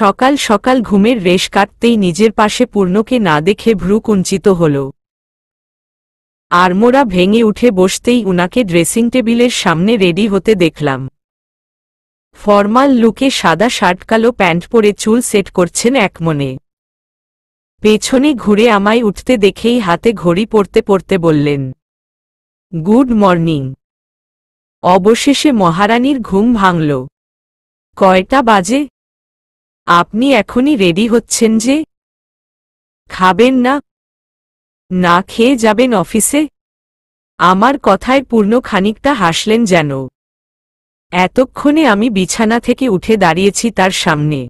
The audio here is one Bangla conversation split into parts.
সকাল সকাল ঘুমের রেশ কাটতেই নিজের পাশে পূর্ণকে না দেখে ভ্রু কুঞ্চিত হল আরমোরা ভেঙে উঠে বসতেই উনাকে ড্রেসিং টেবিলের সামনে রেডি হতে দেখলাম ফর্মাল লুকে সাদা শার্ট কালো প্যান্ট পরে চুল সেট করছেন এক মনে পেছনে ঘুরে আমায় উঠতে দেখেই হাতে ঘড়ি পড়তে পড়তে বললেন গুড মর্নিং অবশেষে মহারানীর ঘুম ভাঙল কয়টা বাজে আপনি এখনই রেডি হচ্ছেন যে খাবেন না না খেয়ে যাবেন অফিসে আমার কথায় পূর্ণ খানিকটা হাসলেন যেন এতক্ষণে আমি বিছানা থেকে উঠে দাঁড়িয়েছি তার সামনে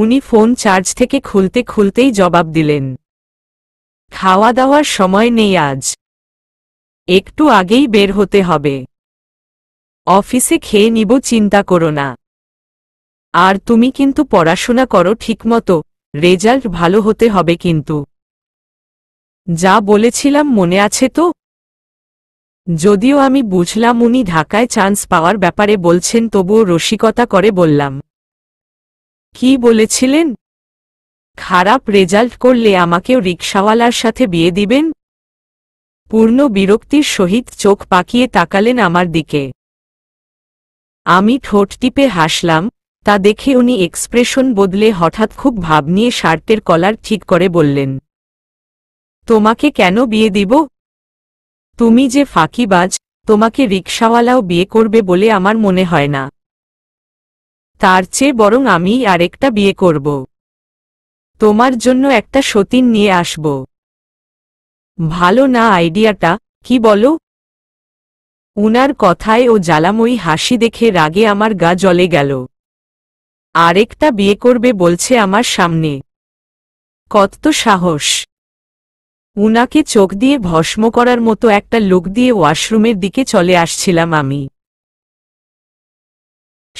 উনি ফোন চার্জ থেকে খুলতে খুলতেই জবাব দিলেন খাওয়া দাওয়ার সময় নেই আজ একটু আগেই বের হতে হবে অফিসে খেয়ে নিব চিন্তা করো না আর তুমি কিন্তু পড়াশোনা করো ঠিকমতো রেজাল্ট ভালো হতে হবে কিন্তু যা বলেছিলাম মনে আছে তো যদিও আমি বুঝলাম উনি ঢাকায় চান্স পাওয়ার ব্যাপারে বলছেন তবুও রসিকতা করে বললাম কি বলেছিলেন খারাপ রেজাল্ট করলে আমাকেও রিক্সাওয়ালার সাথে বিয়ে দিবেন পূর্ণ বিরক্তির সহিত চোখ পাকিয়ে তাকালেন আমার দিকে আমি ঠোঁট টিপে হাসলাম তা দেখে উনি এক্সপ্রেশন বদলে হঠাৎ খুব ভাব নিয়ে শার্টের কলার ঠিক করে বললেন তোমাকে কেন বিয়ে দিব তুমি যে ফাঁকিবাজ তোমাকে রিক্সাওয়ালাও বিয়ে করবে বলে আমার মনে হয় না তার চেয়ে বরং আমি আরেকটা বিয়ে করব তোমার জন্য একটা সতীন নিয়ে আসব ভালো না আইডিয়াটা কি বলো উনার কথায় ও জ্বালাময়ী হাসি দেখে রাগে আমার গা জলে গেল আরেকটা বিয়ে করবে বলছে আমার সামনে কত সাহস উনাকে চোখ দিয়ে ভস্ম করার মতো একটা লোক দিয়ে ওয়াশরুমের দিকে চলে আসছিলাম আমি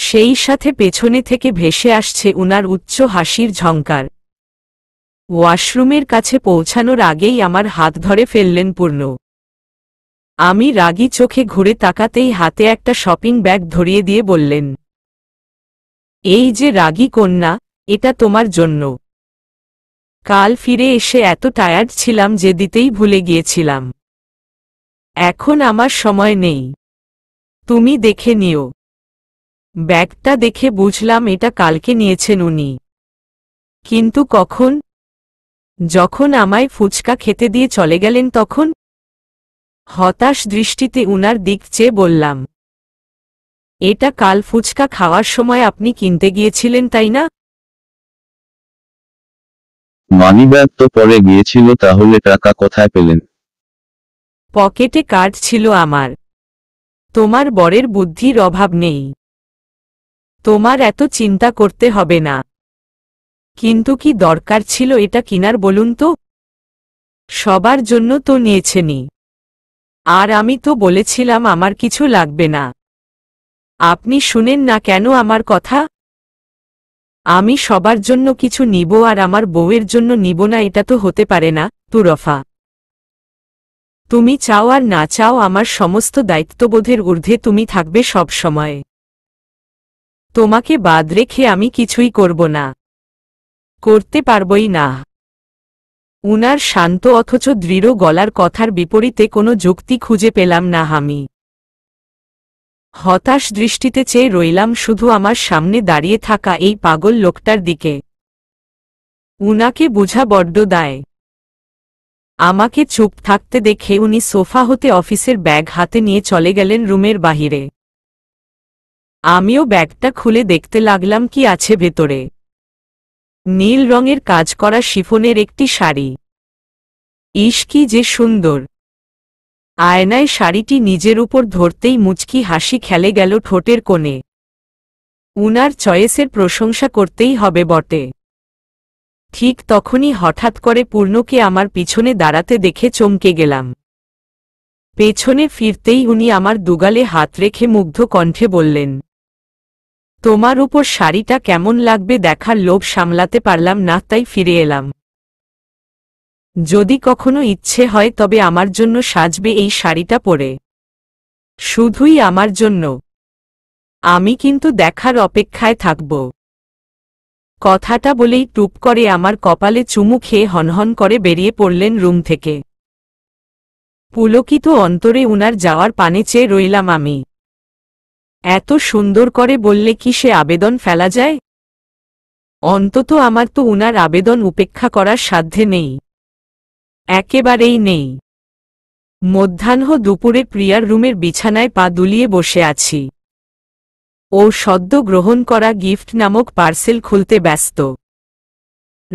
সেই সাথে পেছনে থেকে ভেসে আসছে উনার উচ্চ হাসির ঝঙ্কার ওয়াশরুমের কাছে পৌঁছানোর আগেই আমার হাত ধরে ফেললেন পূর্ণ আমি রাগি চোখে ঘুরে তাকাতেই হাতে একটা শপিং ব্যাগ ধরিয়ে দিয়ে বললেন এই যে রাগী কন্যা এটা তোমার জন্য কাল ফিরে এসে এত টায়ার্ড ছিলাম যে দিতেই ভুলে গিয়েছিলাম এখন আমার সময় নেই তুমি দেখে নিও ব্যাগটা দেখে বুঝলাম এটা কালকে নিয়েছেন উনি কিন্তু কখন যখন আমায় ফুচকা খেতে দিয়ে চলে গেলেন তখন হতাশ দৃষ্টিতে উনার দিক চেয়ে বললাম এটা কাল ফুচকা খাওয়ার সময় আপনি কিনতে গিয়েছিলেন তাই না মানিব্যাগ তো পরে গিয়েছিল তাহলে টাকা কোথায় পেলেন পকেটে কার্ড ছিল আমার তোমার বরের বুদ্ধির অভাব নেই তোমার এত চিন্তা করতে হবে না কিন্তু কি দরকার ছিল এটা কিনার বলুন তো সবার জন্য তো নিয়েছেনি আর আমি তো বলেছিলাম আমার কিছু লাগবে না আপনি শুনেন না কেন আমার কথা আমি সবার জন্য কিছু নিব আর আমার বউয়ের জন্য নিব না এটা তো হতে পারে না তুরফা তুমি চাও আর না চাও আমার সমস্ত দায়িত্ববোধের ঊর্ধ্বে তুমি থাকবে সব সময়। তোমাকে বাদ রেখে আমি কিছুই করব না করতে পারবই না উনার শান্ত অথচ দৃঢ় গলার কথার বিপরীতে কোনো যুক্তি খুঁজে পেলাম না আমি হতাশ দৃষ্টিতে চেয়ে রইলাম শুধু আমার সামনে দাঁড়িয়ে থাকা এই পাগল লোকটার দিকে উনাকে বুঝা বড্ড দায় আমাকে চুপ থাকতে দেখে উনি সোফা হতে অফিসের ব্যাগ হাতে নিয়ে চলে গেলেন রুমের বাহিরে আমিও ব্যাগটা খুলে দেখতে লাগলাম কি আছে ভেতরে নীল রঙের কাজ করা শিফনের একটি শাড়ি ইস কি যে সুন্দর আয়নায় শাড়িটি নিজের উপর ধরতেই মুচকি হাসি খেলে গেল ঠোঁটের কোণে উনার চয়েসের প্রশংসা করতেই হবে বটে ঠিক তখনই হঠাৎ করে পূর্ণকে আমার পিছনে দাঁড়াতে দেখে চমকে গেলাম পেছনে ফিরতেই উনি আমার দুগালে হাত রেখে মুগ্ধ কণ্ঠে বললেন তোমার উপর শাড়িটা কেমন লাগবে দেখার লোভ সামলাতে পারলাম না তাই ফিরে এলাম যদি কখনো ইচ্ছে হয় তবে আমার জন্য সাজবে এই শাড়িটা পরে শুধুই আমার জন্য আমি কিন্তু দেখার অপেক্ষায় থাকব কথাটা বলেই টুপ করে আমার কপালে চুমু খেয়ে হনহন করে বেরিয়ে পড়লেন রুম থেকে পুলকিত অন্তরে উনার যাওয়ার পানে চেয়ে রইলাম আমি এত সুন্দর করে বললে কি সে আবেদন ফেলা যায় অন্তত আমার তো উনার আবেদন উপেক্ষা করার সাধ্যে নেই একেবারেই নেই মধ্যাহ্ন দুপুরে প্রিয়ার রুমের বিছানায় পা দুলিয়ে বসে আছি ও সদ্য গ্রহণ করা গিফট নামক পার্সেল খুলতে ব্যস্ত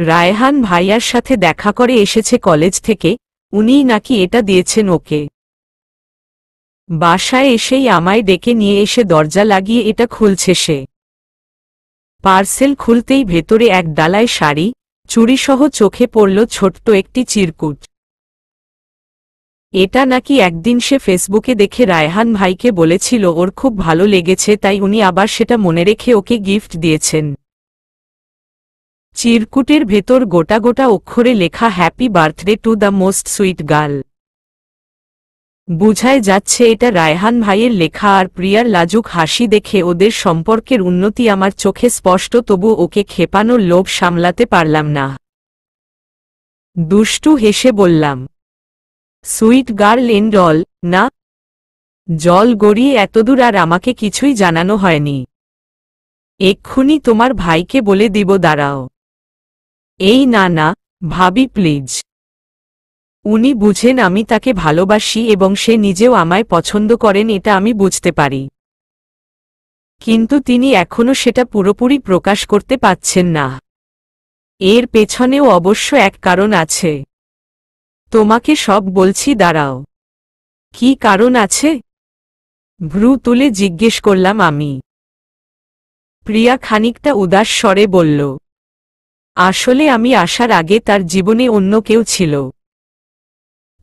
রায়হান ভাইয়ার সাথে দেখা করে এসেছে কলেজ থেকে উনিই নাকি এটা দিয়েছেন ওকে বাসায় এসেই আমায় ডেকে নিয়ে এসে দরজা লাগিয়ে এটা খুলছে সে পার্সেল খুলতেই ভেতরে এক ডালায় শাড়ি চুরিসহ চোখে পড়ল ছোট্ট একটি চিরকুট এটা নাকি একদিন সে ফেসবুকে দেখে রায়হান ভাইকে বলেছিল ওর খুব ভালো লেগেছে তাই উনি আবার সেটা মনে রেখে ওকে গিফট দিয়েছেন চিরকুটের ভেতর গোটা গোটা অক্ষরে লেখা happy birthday to the most sweet girl বুঝায় যাচ্ছে এটা রায়হান ভাইয়ের লেখা আর প্রিয়ার লাজুক হাসি দেখে ওদের সম্পর্কের উন্নতি আমার চোখে স্পষ্ট তবু ওকে খেপানোর লোভ সামলাতে পারলাম না দুষ্টু হেসে বললাম সুইট গার্ল এন্ড না জল গড়িয়ে এতদূর আর আমাকে কিছুই জানানো হয়নি এক্ষুনি তোমার ভাইকে বলে দিব দাঁড়াও এই না না ভাবি প্লিজ উনি বুঝেন আমি তাকে ভালোবাসি এবং সে নিজেও আমায় পছন্দ করেন এটা আমি বুঝতে পারি কিন্তু তিনি এখনও সেটা পুরোপুরি প্রকাশ করতে পাচ্ছেন না এর পেছনেও অবশ্য এক কারণ আছে তোমাকে সব বলছি দাঁড়াও কি কারণ আছে ভ্রু তুলে জিজ্ঞেস করলাম আমি প্রিয়া খানিকটা উদাস স্বরে বলল আসলে আমি আসার আগে তার জীবনে অন্য কেউ ছিল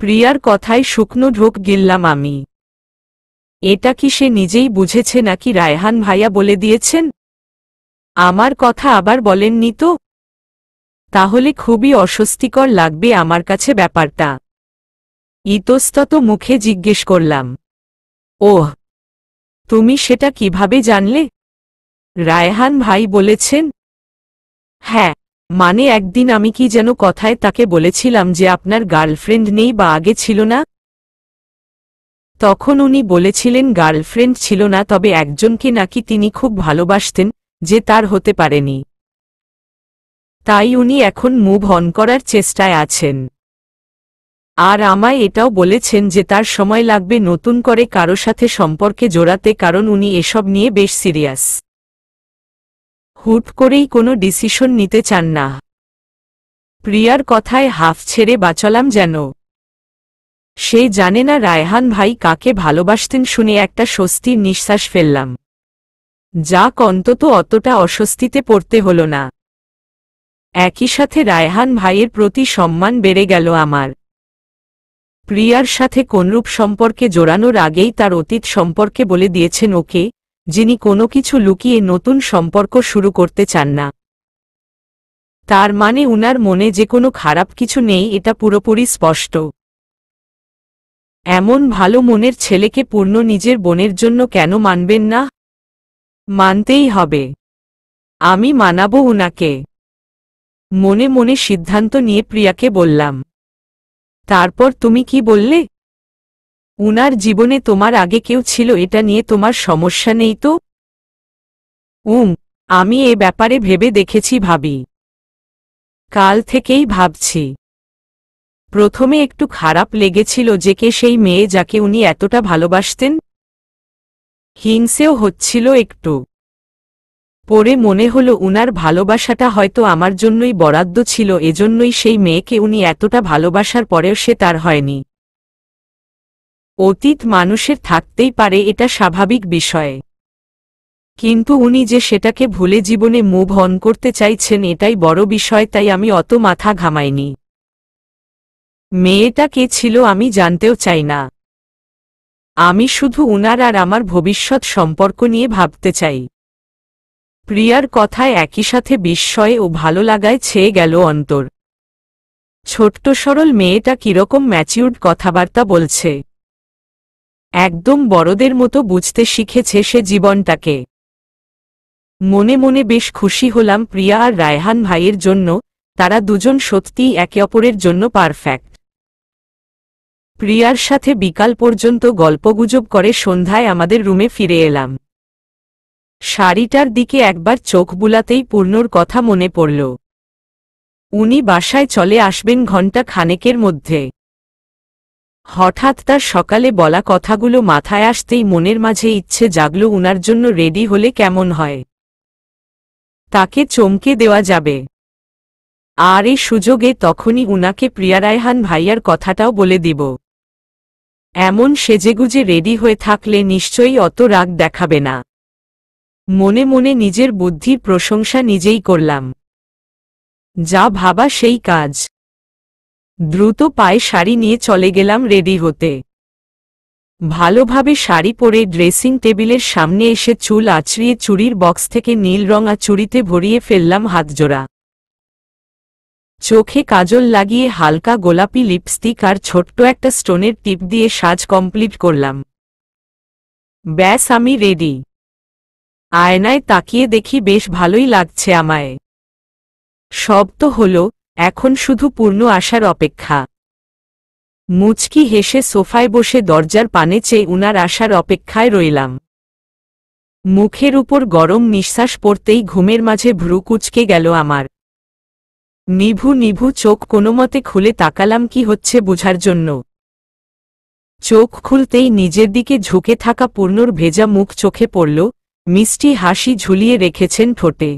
প্রিয়ার কথায় শুকনো ঢোক গিললাম আমি এটা কি সে নিজেই বুঝেছে নাকি রায়হান ভাইয়া বলে দিয়েছেন আমার কথা আবার বলেননি তো তাহলে খুবই অস্বস্তিকর লাগবে আমার কাছে ব্যাপারটা ইতস্তত মুখে জিজ্ঞেস করলাম ওহ তুমি সেটা কিভাবে জানলে রায়হান ভাই বলেছেন হ্যাঁ মানে একদিন আমি কি যেন কথায় তাকে বলেছিলাম যে আপনার গার্লফ্রেন্ড নেই বা আগে ছিল না তখন উনি বলেছিলেন গার্লফ্রেন্ড ছিল না তবে একজনকে নাকি তিনি খুব ভালোবাসতেন যে তার হতে পারেনি তাই উনি এখন মুভ অন করার চেষ্টায় আছেন আর আমায় এটাও বলেছেন যে তার সময় লাগবে নতুন করে কারো সাথে সম্পর্কে জোড়াতে কারণ উনি এসব নিয়ে বেশ সিরিয়াস হুট করেই কোনো ডিসিশন নিতে চান না প্রিয়ার কথায় হাফ ছেড়ে বাঁচলাম যেন সে জানে না রায়হান ভাই কাকে ভালোবাসতেন শুনে একটা স্বস্তির নিঃশ্বাস ফেললাম যাক অন্তত অতটা অস্বস্তিতে পড়তে হল না একই সাথে রায়হান ভাইয়ের প্রতি সম্মান বেড়ে গেল আমার প্রিয়ার সাথে কোনরূপ সম্পর্কে জোরানোর আগেই তার অতীত সম্পর্কে বলে দিয়েছেন ওকে যিনি কোনো কিছু লুকিয়ে নতুন সম্পর্ক শুরু করতে চান না তার মানে উনার মনে যে কোনো খারাপ কিছু নেই এটা পুরোপুরি স্পষ্ট এমন ভালো মনের ছেলেকে পূর্ণ নিজের বোনের জন্য কেন মানবেন না মানতেই হবে আমি মানাব উনাকে মনে মনে সিদ্ধান্ত নিয়ে প্রিয়াকে বললাম তারপর তুমি কি বললে উনার জীবনে তোমার আগে কেউ ছিল এটা নিয়ে তোমার সমস্যা নেই তো উম আমি এ ব্যাপারে ভেবে দেখেছি ভাবি কাল থেকেই ভাবছি প্রথমে একটু খারাপ লেগেছিল যে কে সেই মেয়ে যাকে উনি এতটা ভালোবাসতেন হিংসেও হচ্ছিল একটু পরে মনে হল উনার ভালোবাসাটা হয়তো আমার জন্যই বরাদ্দ ছিল এজন্যই সেই মেয়েকে উনি এতটা ভালোবাসার পরেও সে তার হয়নি অতীত মানুষের থাকতেই পারে এটা স্বাভাবিক বিষয়ে কিন্তু উনি যে সেটাকে ভুলে জীবনে মুভ অন করতে চাইছেন এটাই বড় বিষয় তাই আমি অত মাথা ঘামাইনি মেয়েটা কে ছিল আমি জানতেও চাই না আমি শুধু উনার আর আমার ভবিষ্যৎ সম্পর্ক নিয়ে ভাবতে চাই প্রিয়ার কথায় একই সাথে বিস্ময়ে ও ভালো লাগায় ছেয়ে গেল অন্তর ছোট্ট সরল মেয়েটা কিরকম ম্যাচিউর্ড কথাবার্তা বলছে একদম বড়দের মতো বুঝতে শিখেছে সে জীবনটাকে মনে মনে বেশ খুশি হলাম প্রিয়া আর রায়হান ভাইয়ের জন্য তারা দুজন সত্যিই একে অপরের জন্য পারফেক্ট প্রিয়ার সাথে বিকাল পর্যন্ত গল্পগুজব করে সন্ধ্যায় আমাদের রুমে ফিরে এলাম শাড়িটার দিকে একবার চোখ বুলাতেই পূর্ণর কথা মনে পড়ল উনি বাসায় চলে আসবেন ঘণ্টা খানেকের মধ্যে হঠাৎ তার সকালে বলা কথাগুলো মাথায় আসতেই মনের মাঝে ইচ্ছে জাগলো উনার জন্য রেডি হলে কেমন হয় তাকে চমকে দেওয়া যাবে আর এই সুযোগে তখনই উনাকে প্রিয়া রায়হান ভাইয়ার কথাটাও বলে দিব এমন সেজেগুজে রেডি হয়ে থাকলে নিশ্চয়ই অত রাগ দেখাবে না মনে মনে নিজের বুদ্ধির প্রশংসা নিজেই করলাম যা ভাবা সেই কাজ দ্রুত পায়ে শাড়ি নিয়ে চলে গেলাম রেডি হতে ভালোভাবে শাড়ি পরে ড্রেসিং টেবিলের সামনে এসে চুল আছড়িয়ে চুরির বক্স থেকে নীল রঙা চুরিতে ভরিয়ে ফেললাম হাতজোড়া চোখে কাজল লাগিয়ে হালকা গোলাপি লিপস্টিক আর ছোট্ট একটা স্টোনের টিপ দিয়ে সাজ কমপ্লিট করলাম ব্যাস আমি রেডি আয়নায় তাকিয়ে দেখি বেশ ভালোই লাগছে আমায় সব তো হলো এখন শুধু পূর্ণ আসার অপেক্ষা মুচকি হেসে সোফায় বসে দরজার পানে চেয়ে উনার আসার অপেক্ষায় রইলাম মুখের উপর গরম নিঃশ্বাস পড়তেই ঘুমের মাঝে ভ্রু কুচকে গেল আমার নিভু নিভু চোখ মতে খুলে তাকালাম কি হচ্ছে বুঝার জন্য চোখ খুলতেই নিজের দিকে ঝুঁকে থাকা পূর্ণর ভেজা মুখ চোখে পড়ল মিষ্টি হাসি ঝুলিয়ে রেখেছেন ঠোঁটে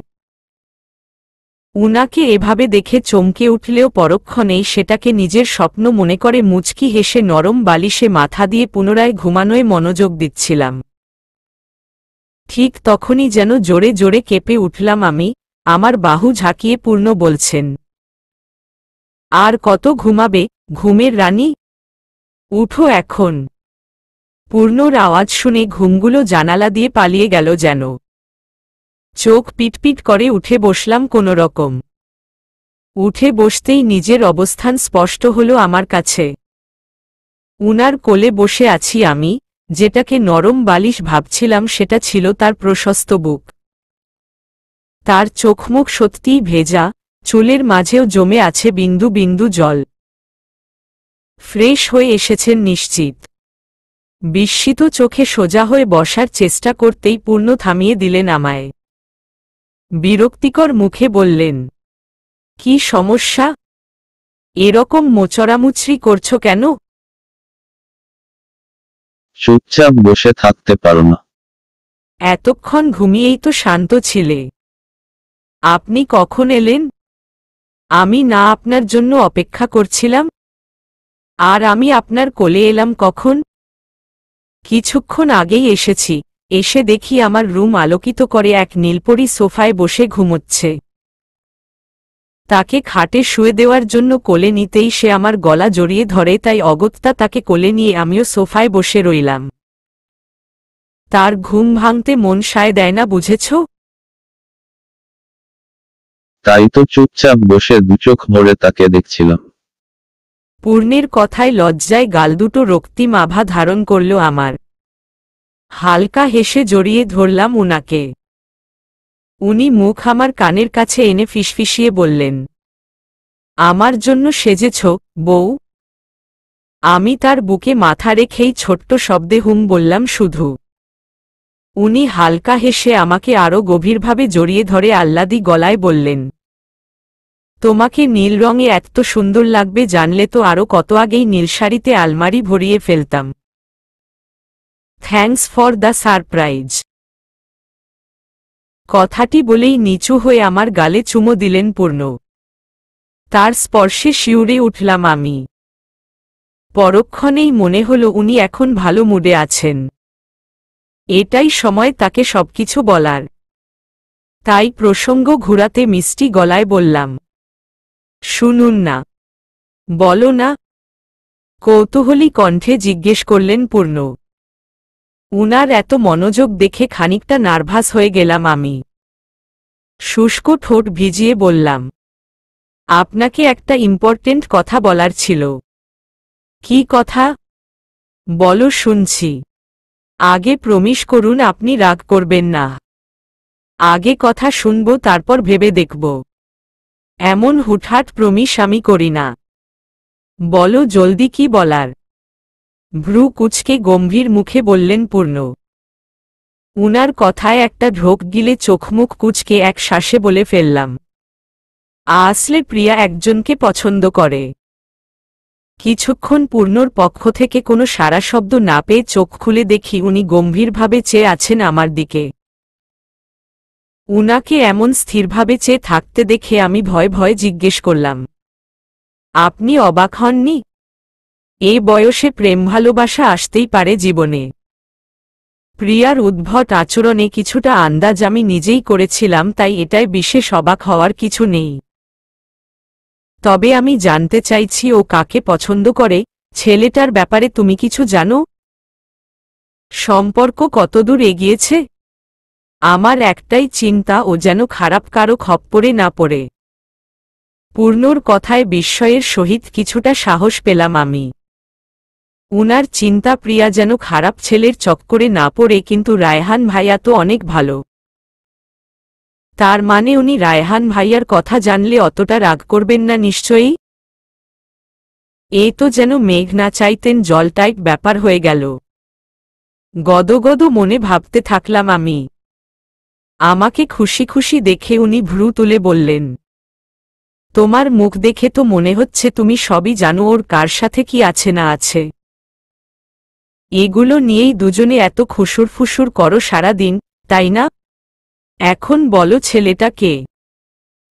উনাকে এভাবে দেখে চমকে উঠলেও পরক্ষণেই সেটাকে নিজের স্বপ্ন মনে করে মুচকি হেসে নরম বালিশে মাথা দিয়ে পুনরায় ঘুমানোয় মনোযোগ দিচ্ছিলাম ঠিক তখনই যেন জোরে জোরে কেঁপে উঠলাম আমি আমার বাহু ঝাঁকিয়ে পূর্ণ বলছেন আর কত ঘুমাবে ঘুমের রানী উঠো এখন পূর্ণর আওয়াজ শুনে ঘুমগুলো জানালা দিয়ে পালিয়ে গেল যেন চোখ পিটপিট করে উঠে বসলাম কোনো রকম উঠে বসতেই নিজের অবস্থান স্পষ্ট হল আমার কাছে উনার কোলে বসে আছি আমি যেটাকে নরম বালিশ ভাবছিলাম সেটা ছিল তার প্রশস্ত বুক তার চোখমুখ সত্যিই ভেজা চুলের মাঝেও জমে আছে বিন্দু বিন্দু জল ফ্রেশ হয়ে এসেছেন নিশ্চিত বিস্মিত চোখে সোজা হয়ে বসার চেষ্টা করতেই পূর্ণ থামিয়ে দিলেন আমায় বিরক্তিকর মুখে বললেন কি সমস্যা এরকম মোচড়ামুচড়ি করছো কেন চুপচাপ বসে থাকতে পারো না এতক্ষণ ঘুমিয়েই তো শান্ত ছিলে আপনি কখন এলেন আমি না আপনার জন্য অপেক্ষা করছিলাম আর আমি আপনার কোলে এলাম কখন কিছুক্ষণ আগেই এসেছি এসে দেখি আমার রুম আলোকিত করে এক নীলপরি সোফায় বসে ঘুমোচ্ছে তাকে খাটে শুয়ে দেওয়ার জন্য কোলে নিতেই সে আমার গলা জড়িয়ে ধরে তাই অগত্যা তাকে কোলে নিয়ে আমিও সোফায় বসে রইলাম তার ঘুম ভাঙতে মন সায় দেয় না বুঝেছ তাই তো চুপচাপ বসে দুচোখ ভরে তাকে দেখছিলাম পূর্ণের কথায় লজ্জায় গাল দুটো রক্তিম আভা ধারণ করল আমার হালকা হেসে জড়িয়ে ধরলাম উনাকে উনি মুখ আমার কানের কাছে এনে ফিসফিসিয়ে বললেন আমার জন্য সেজেছ বউ আমি তার বুকে মাথা রেখেই ছোট্ট শব্দে হুম বললাম শুধু উনি হালকা হেসে আমাকে আরও গভীরভাবে জড়িয়ে ধরে আহ্লাদি গলায় বললেন তোমাকে নীল রঙে এত সুন্দর লাগবে জানলে তো আরও কত আগেই নীল আলমারি ভরিয়ে ফেলতাম থ্যাংকস ফর দ্য সারপ্রাইজ কথাটি বলেই নিচু হয়ে আমার গালে চুমো দিলেন পূর্ণ তার স্পর্শে শিউরে উঠলাম আমি পরক্ষণেই মনে হল উনি এখন ভালো মুডে আছেন এটাই সময় তাকে সবকিছু বলার তাই প্রসঙ্গ ঘুরাতে মিষ্টি গলায় বললাম শুনুন না বলো না কৌতূহলী কণ্ঠে জিজ্ঞেস করলেন পূর্ণ উনার এত মনোযোগ দেখে খানিকটা নার্ভাস হয়ে গেলাম আমি শুষ্ক ঠোঁট ভিজিয়ে বললাম আপনাকে একটা ইম্পর্টেন্ট কথা বলার ছিল কি কথা বলো শুনছি আগে প্রমিশ করুন আপনি রাগ করবেন না আগে কথা শুনব তারপর ভেবে দেখব এমন হুটহাট প্রমিশ আমি করি না বলো জলদি কি বলার ভ্রু কুচকে গম্ভীর মুখে বললেন পূর্ণ উনার কথায় একটা ঢোক গিলে চোখমুখ কুচকে এক শ্বাসে বলে ফেললাম আসলে প্রিয়া একজনকে পছন্দ করে কিছুক্ষণ পূর্ণর পক্ষ থেকে কোনো সারা শব্দ না পেয়ে চোখ খুলে দেখি উনি গম্ভীরভাবে চেয়ে আছেন আমার দিকে উনাকে এমন স্থিরভাবে চেয়ে থাকতে দেখে আমি ভয় ভয় জিজ্ঞেস করলাম আপনি অবাক হননি এ বয়সে প্রেম ভালোবাসা আসতেই পারে জীবনে প্রিয়ার উদ্ভট আচরণে কিছুটা আন্দাজ আমি নিজেই করেছিলাম তাই এটায় বিশেষ অবাক হওয়ার কিছু নেই তবে আমি জানতে চাইছি ও কাকে পছন্দ করে ছেলেটার ব্যাপারে তুমি কিছু জানো সম্পর্ক কতদূর এগিয়েছে আমার একটাই চিন্তা ও যেন খারাপ কারো খপ্পরে না পড়ে পূর্ণর কথায় বিস্ময়ের সহিত কিছুটা সাহস পেলাম আমি উনার চিন্তা প্রিয়া যেন খারাপ ছেলের চক্করে না পড়ে কিন্তু রায়হান ভাইয়া তো অনেক ভালো তার মানে উনি রায়হান ভাইয়ার কথা জানলে অতটা রাগ করবেন না নিশ্চয়ই এ তো যেন মেঘ না চাইতেন জল টাইপ ব্যাপার হয়ে গেল গদগদ মনে ভাবতে থাকলাম আমি আমাকে খুশি খুশি দেখে উনি ভ্রু তুলে বললেন তোমার মুখ দেখে তো মনে হচ্ছে তুমি সবই জানো ওর কার সাথে কি আছে না আছে এগুলো নিয়েই দুজনে এত খুসুর ফুসুর করো সারাদিন তাই না এখন বলো ছেলেটা কে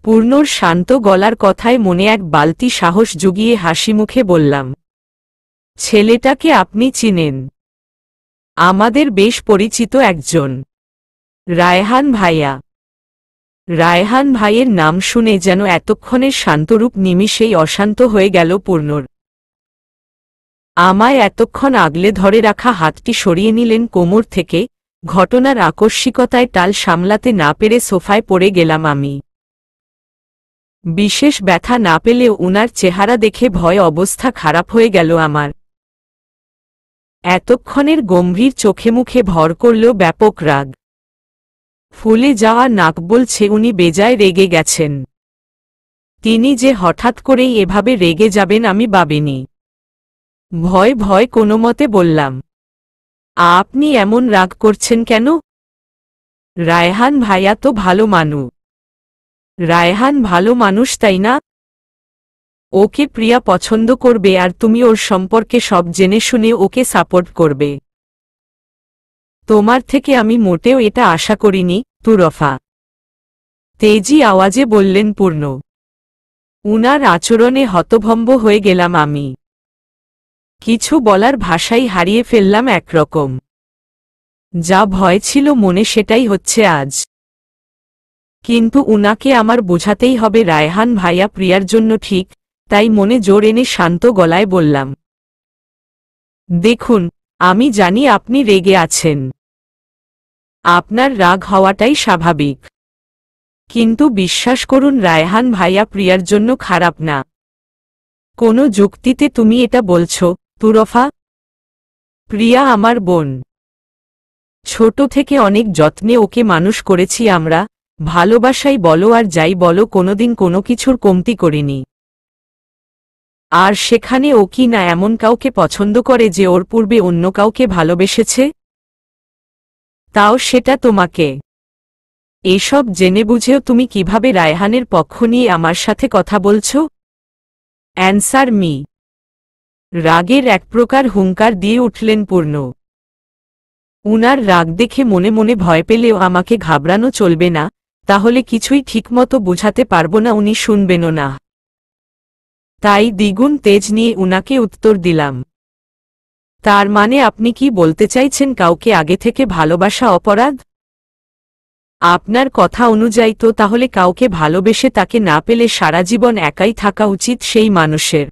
পূর্ণর শান্ত গলার কথায় মনে এক বালতি সাহস জুগিয়ে হাসি মুখে বললাম ছেলেটাকে আপনি চিনেন আমাদের বেশ পরিচিত একজন রায়হান ভাইয়া রায়হান ভাইয়ের নাম শুনে যেন এতক্ষণের শান্তরূপ নিমিষেই অশান্ত হয়ে গেল পূর্ণর আমায় এতক্ষণ আগলে ধরে রাখা হাতটি সরিয়ে নিলেন কোমর থেকে ঘটনার আকস্মিকতায় টাল সামলাতে না পেরে সোফায় পড়ে গেলাম আমি বিশেষ ব্যথা না পেলেও উনার চেহারা দেখে ভয় অবস্থা খারাপ হয়ে গেল আমার এতক্ষণের গম্ভীর চোখে মুখে ভর করল ব্যাপক রাগ ফুলে যাওয়া নাক বলছে উনি বেজায় রেগে গেছেন তিনি যে হঠাৎ করেই এভাবে রেগে যাবেন আমি ভাবিনি ভয় ভয় কোনো মতে বললাম আপনি এমন রাগ করছেন কেন রায়হান ভাইয়া তো ভালো মানু রায়হান ভালো মানুষ তাই না ওকে প্রিয়া পছন্দ করবে আর তুমি ওর সম্পর্কে সব জেনে শুনে ওকে সাপোর্ট করবে তোমার থেকে আমি মোটেও এটা আশা করিনি তুরফা তেজি আওয়াজে বললেন পূর্ণ উনার আচরণে হতভম্ব হয়ে গেলাম আমি কিছু বলার ভাষাই হারিয়ে ফেললাম একরকম যা ভয় ছিল মনে সেটাই হচ্ছে আজ কিন্তু উনাকে আমার বোঝাতেই হবে রায়হান ভাইয়া প্রিয়ার জন্য ঠিক তাই মনে জোর এনে শান্ত গলায় বললাম দেখুন আমি জানি আপনি রেগে আছেন আপনার রাগ হওয়াটাই স্বাভাবিক কিন্তু বিশ্বাস করুন রায়হান ভাইয়া প্রিয়ার জন্য খারাপ না কোনো যুক্তিতে তুমি এটা বলছো তুরফা প্রিয়া আমার বোন ছোট থেকে অনেক যত্নে ওকে মানুষ করেছি আমরা ভালোবাসাই বলো আর যাই বলো কোনোদিন কোনো কিছুর কমতি করিনি আর সেখানে ও কি না এমন কাউকে পছন্দ করে যে ওর পূর্বে অন্য কাউকে ভালোবেসেছে তাও সেটা তোমাকে এসব জেনে বুঝেও তুমি কিভাবে রায়হানের পক্ষ নিয়ে আমার সাথে কথা বলছো অ্যান্সার মি রাগের এক প্রকার হুঙ্কার দিয়ে উঠলেন পূর্ণ উনার রাগ দেখে মনে মনে ভয় পেলেও আমাকে ঘাবড়ানো চলবে না তাহলে কিছুই ঠিকমতো বুঝাতে পারব না উনি শুনবেনও না তাই দ্বিগুণ তেজ নিয়ে উনাকে উত্তর দিলাম তার মানে আপনি কি বলতে চাইছেন কাউকে আগে থেকে ভালোবাসা অপরাধ আপনার কথা অনুযায়ী তো তাহলে কাউকে ভালোবেসে তাকে না পেলে সারা জীবন একাই থাকা উচিত সেই মানুষের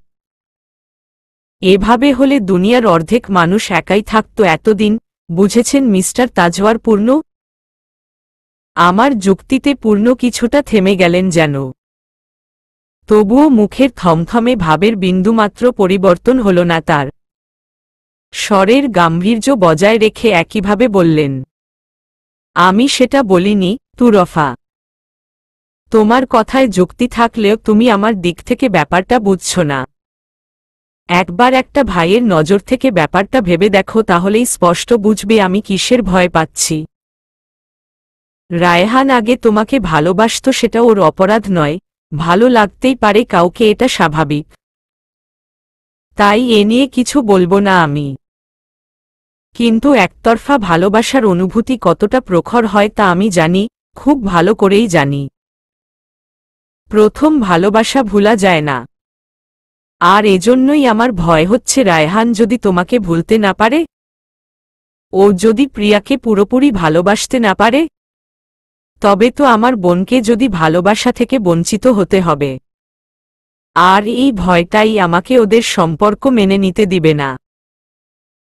এভাবে হলে দুনিয়ার অর্ধেক মানুষ একাই থাকত এতদিন বুঝেছেন মিস্টার তাজওয়ার পূর্ণ আমার যুক্তিতে পূর্ণ কিছুটা থেমে গেলেন যেন তবুও মুখের থমথমে ভাবের বিন্দুমাত্র পরিবর্তন হল না তার স্বরের গাম্ভীর্য বজায় রেখে একইভাবে বললেন আমি সেটা বলিনি তুরফা তোমার কথায় যুক্তি থাকলেও তুমি আমার দিক থেকে ব্যাপারটা বুঝছ না একবার একটা ভাইয়ের নজর থেকে ব্যাপারটা ভেবে দেখো তাহলেই স্পষ্ট বুঝবে আমি কিসের ভয় পাচ্ছি রায়হান আগে তোমাকে ভালোবাসত সেটা ওর অপরাধ নয় ভালো লাগতেই পারে কাউকে এটা স্বাভাবিক তাই এ নিয়ে কিছু বলবো না আমি কিন্তু একতরফা ভালোবাসার অনুভূতি কতটা প্রখর হয় তা আমি জানি খুব ভালো করেই জানি প্রথম ভালোবাসা ভুলা যায় না আর এজন্যই আমার ভয় হচ্ছে রায়হান যদি তোমাকে ভুলতে না পারে ও যদি প্রিয়াকে পুরোপুরি ভালোবাসতে না পারে তবে তো আমার বোনকে যদি ভালোবাসা থেকে বঞ্চিত হতে হবে আর এই ভয়টাই আমাকে ওদের সম্পর্ক মেনে নিতে দিবে না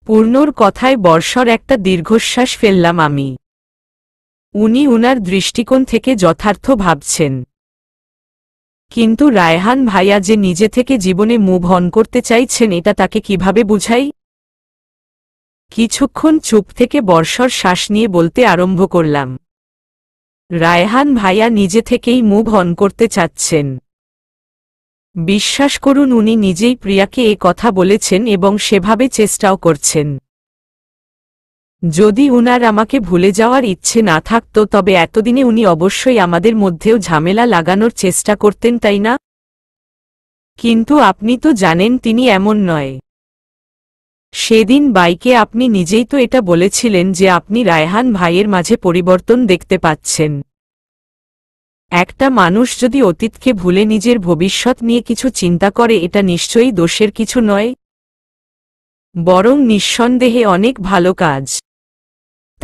পূর্ণর কথায় বর্ষর একটা দীর্ঘশ্বাস ফেললাম আমি উনি উনার দৃষ্টিকোণ থেকে যথার্থ ভাবছেন কিন্তু রায়হান ভাইয়া যে নিজে থেকে জীবনে মুভ অন করতে চাইছেন এটা তাকে কিভাবে বুঝাই কিছুক্ষণ চুপ থেকে বর্ষর শ্বাস নিয়ে বলতে আরম্ভ করলাম রায়হান ভাইয়া নিজে থেকেই মুভ অন করতে চাচ্ছেন বিশ্বাস করুন উনি নিজেই প্রিয়াকে এ কথা বলেছেন এবং সেভাবে চেষ্টাও করছেন যদি উনার আমাকে ভুলে যাওয়ার ইচ্ছে না থাকত তবে এতদিনে উনি অবশ্যই আমাদের মধ্যেও ঝামেলা লাগানোর চেষ্টা করতেন তাই না কিন্তু আপনি তো জানেন তিনি এমন নয় সেদিন বাইকে আপনি নিজেই তো এটা বলেছিলেন যে আপনি রায়হান ভাইয়ের মাঝে পরিবর্তন দেখতে পাচ্ছেন একটা মানুষ যদি অতীতকে ভুলে নিজের ভবিষ্যৎ নিয়ে কিছু চিন্তা করে এটা নিশ্চয়ই দোষের কিছু নয় বরং নিঃসন্দেহে অনেক ভালো কাজ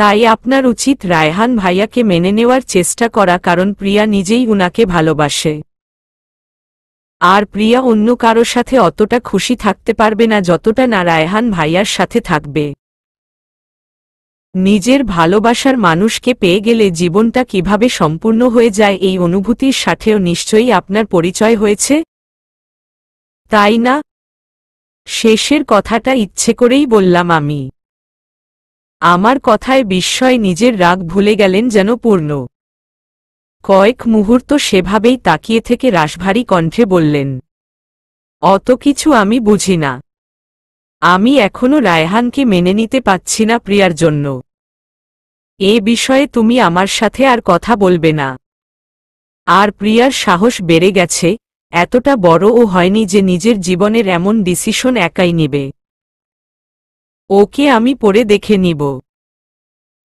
তাই আপনার উচিত রায়হান ভাইয়াকে মেনে নেওয়ার চেষ্টা করা কারণ প্রিয়া নিজেই উনাকে ভালোবাসে আর প্রিয়া অন্য কারো সাথে অতটা খুশি থাকতে পারবে না যতটা না রায়হান ভাইয়ার সাথে থাকবে নিজের ভালোবাসার মানুষকে পেয়ে গেলে জীবনটা কিভাবে সম্পূর্ণ হয়ে যায় এই অনুভূতির সাথেও নিশ্চয়ই আপনার পরিচয় হয়েছে তাই না শেষের কথাটা ইচ্ছে করেই বললাম আমি আমার কথায় বিস্ময় নিজের রাগ ভুলে গেলেন যেন পূর্ণ কয়েক মুহূর্ত সেভাবেই তাকিয়ে থেকে রাসভারী কণ্ঠে বললেন অত কিছু আমি বুঝি না আমি এখনো রায়হানকে মেনে নিতে পাচ্ছি না প্রিয়ার জন্য এ বিষয়ে তুমি আমার সাথে আর কথা বলবে না আর প্রিয়ার সাহস বেড়ে গেছে এতটা বড়ও হয়নি যে নিজের জীবনের এমন ডিসিশন একাই নেবে ওকে আমি পরে দেখে নিব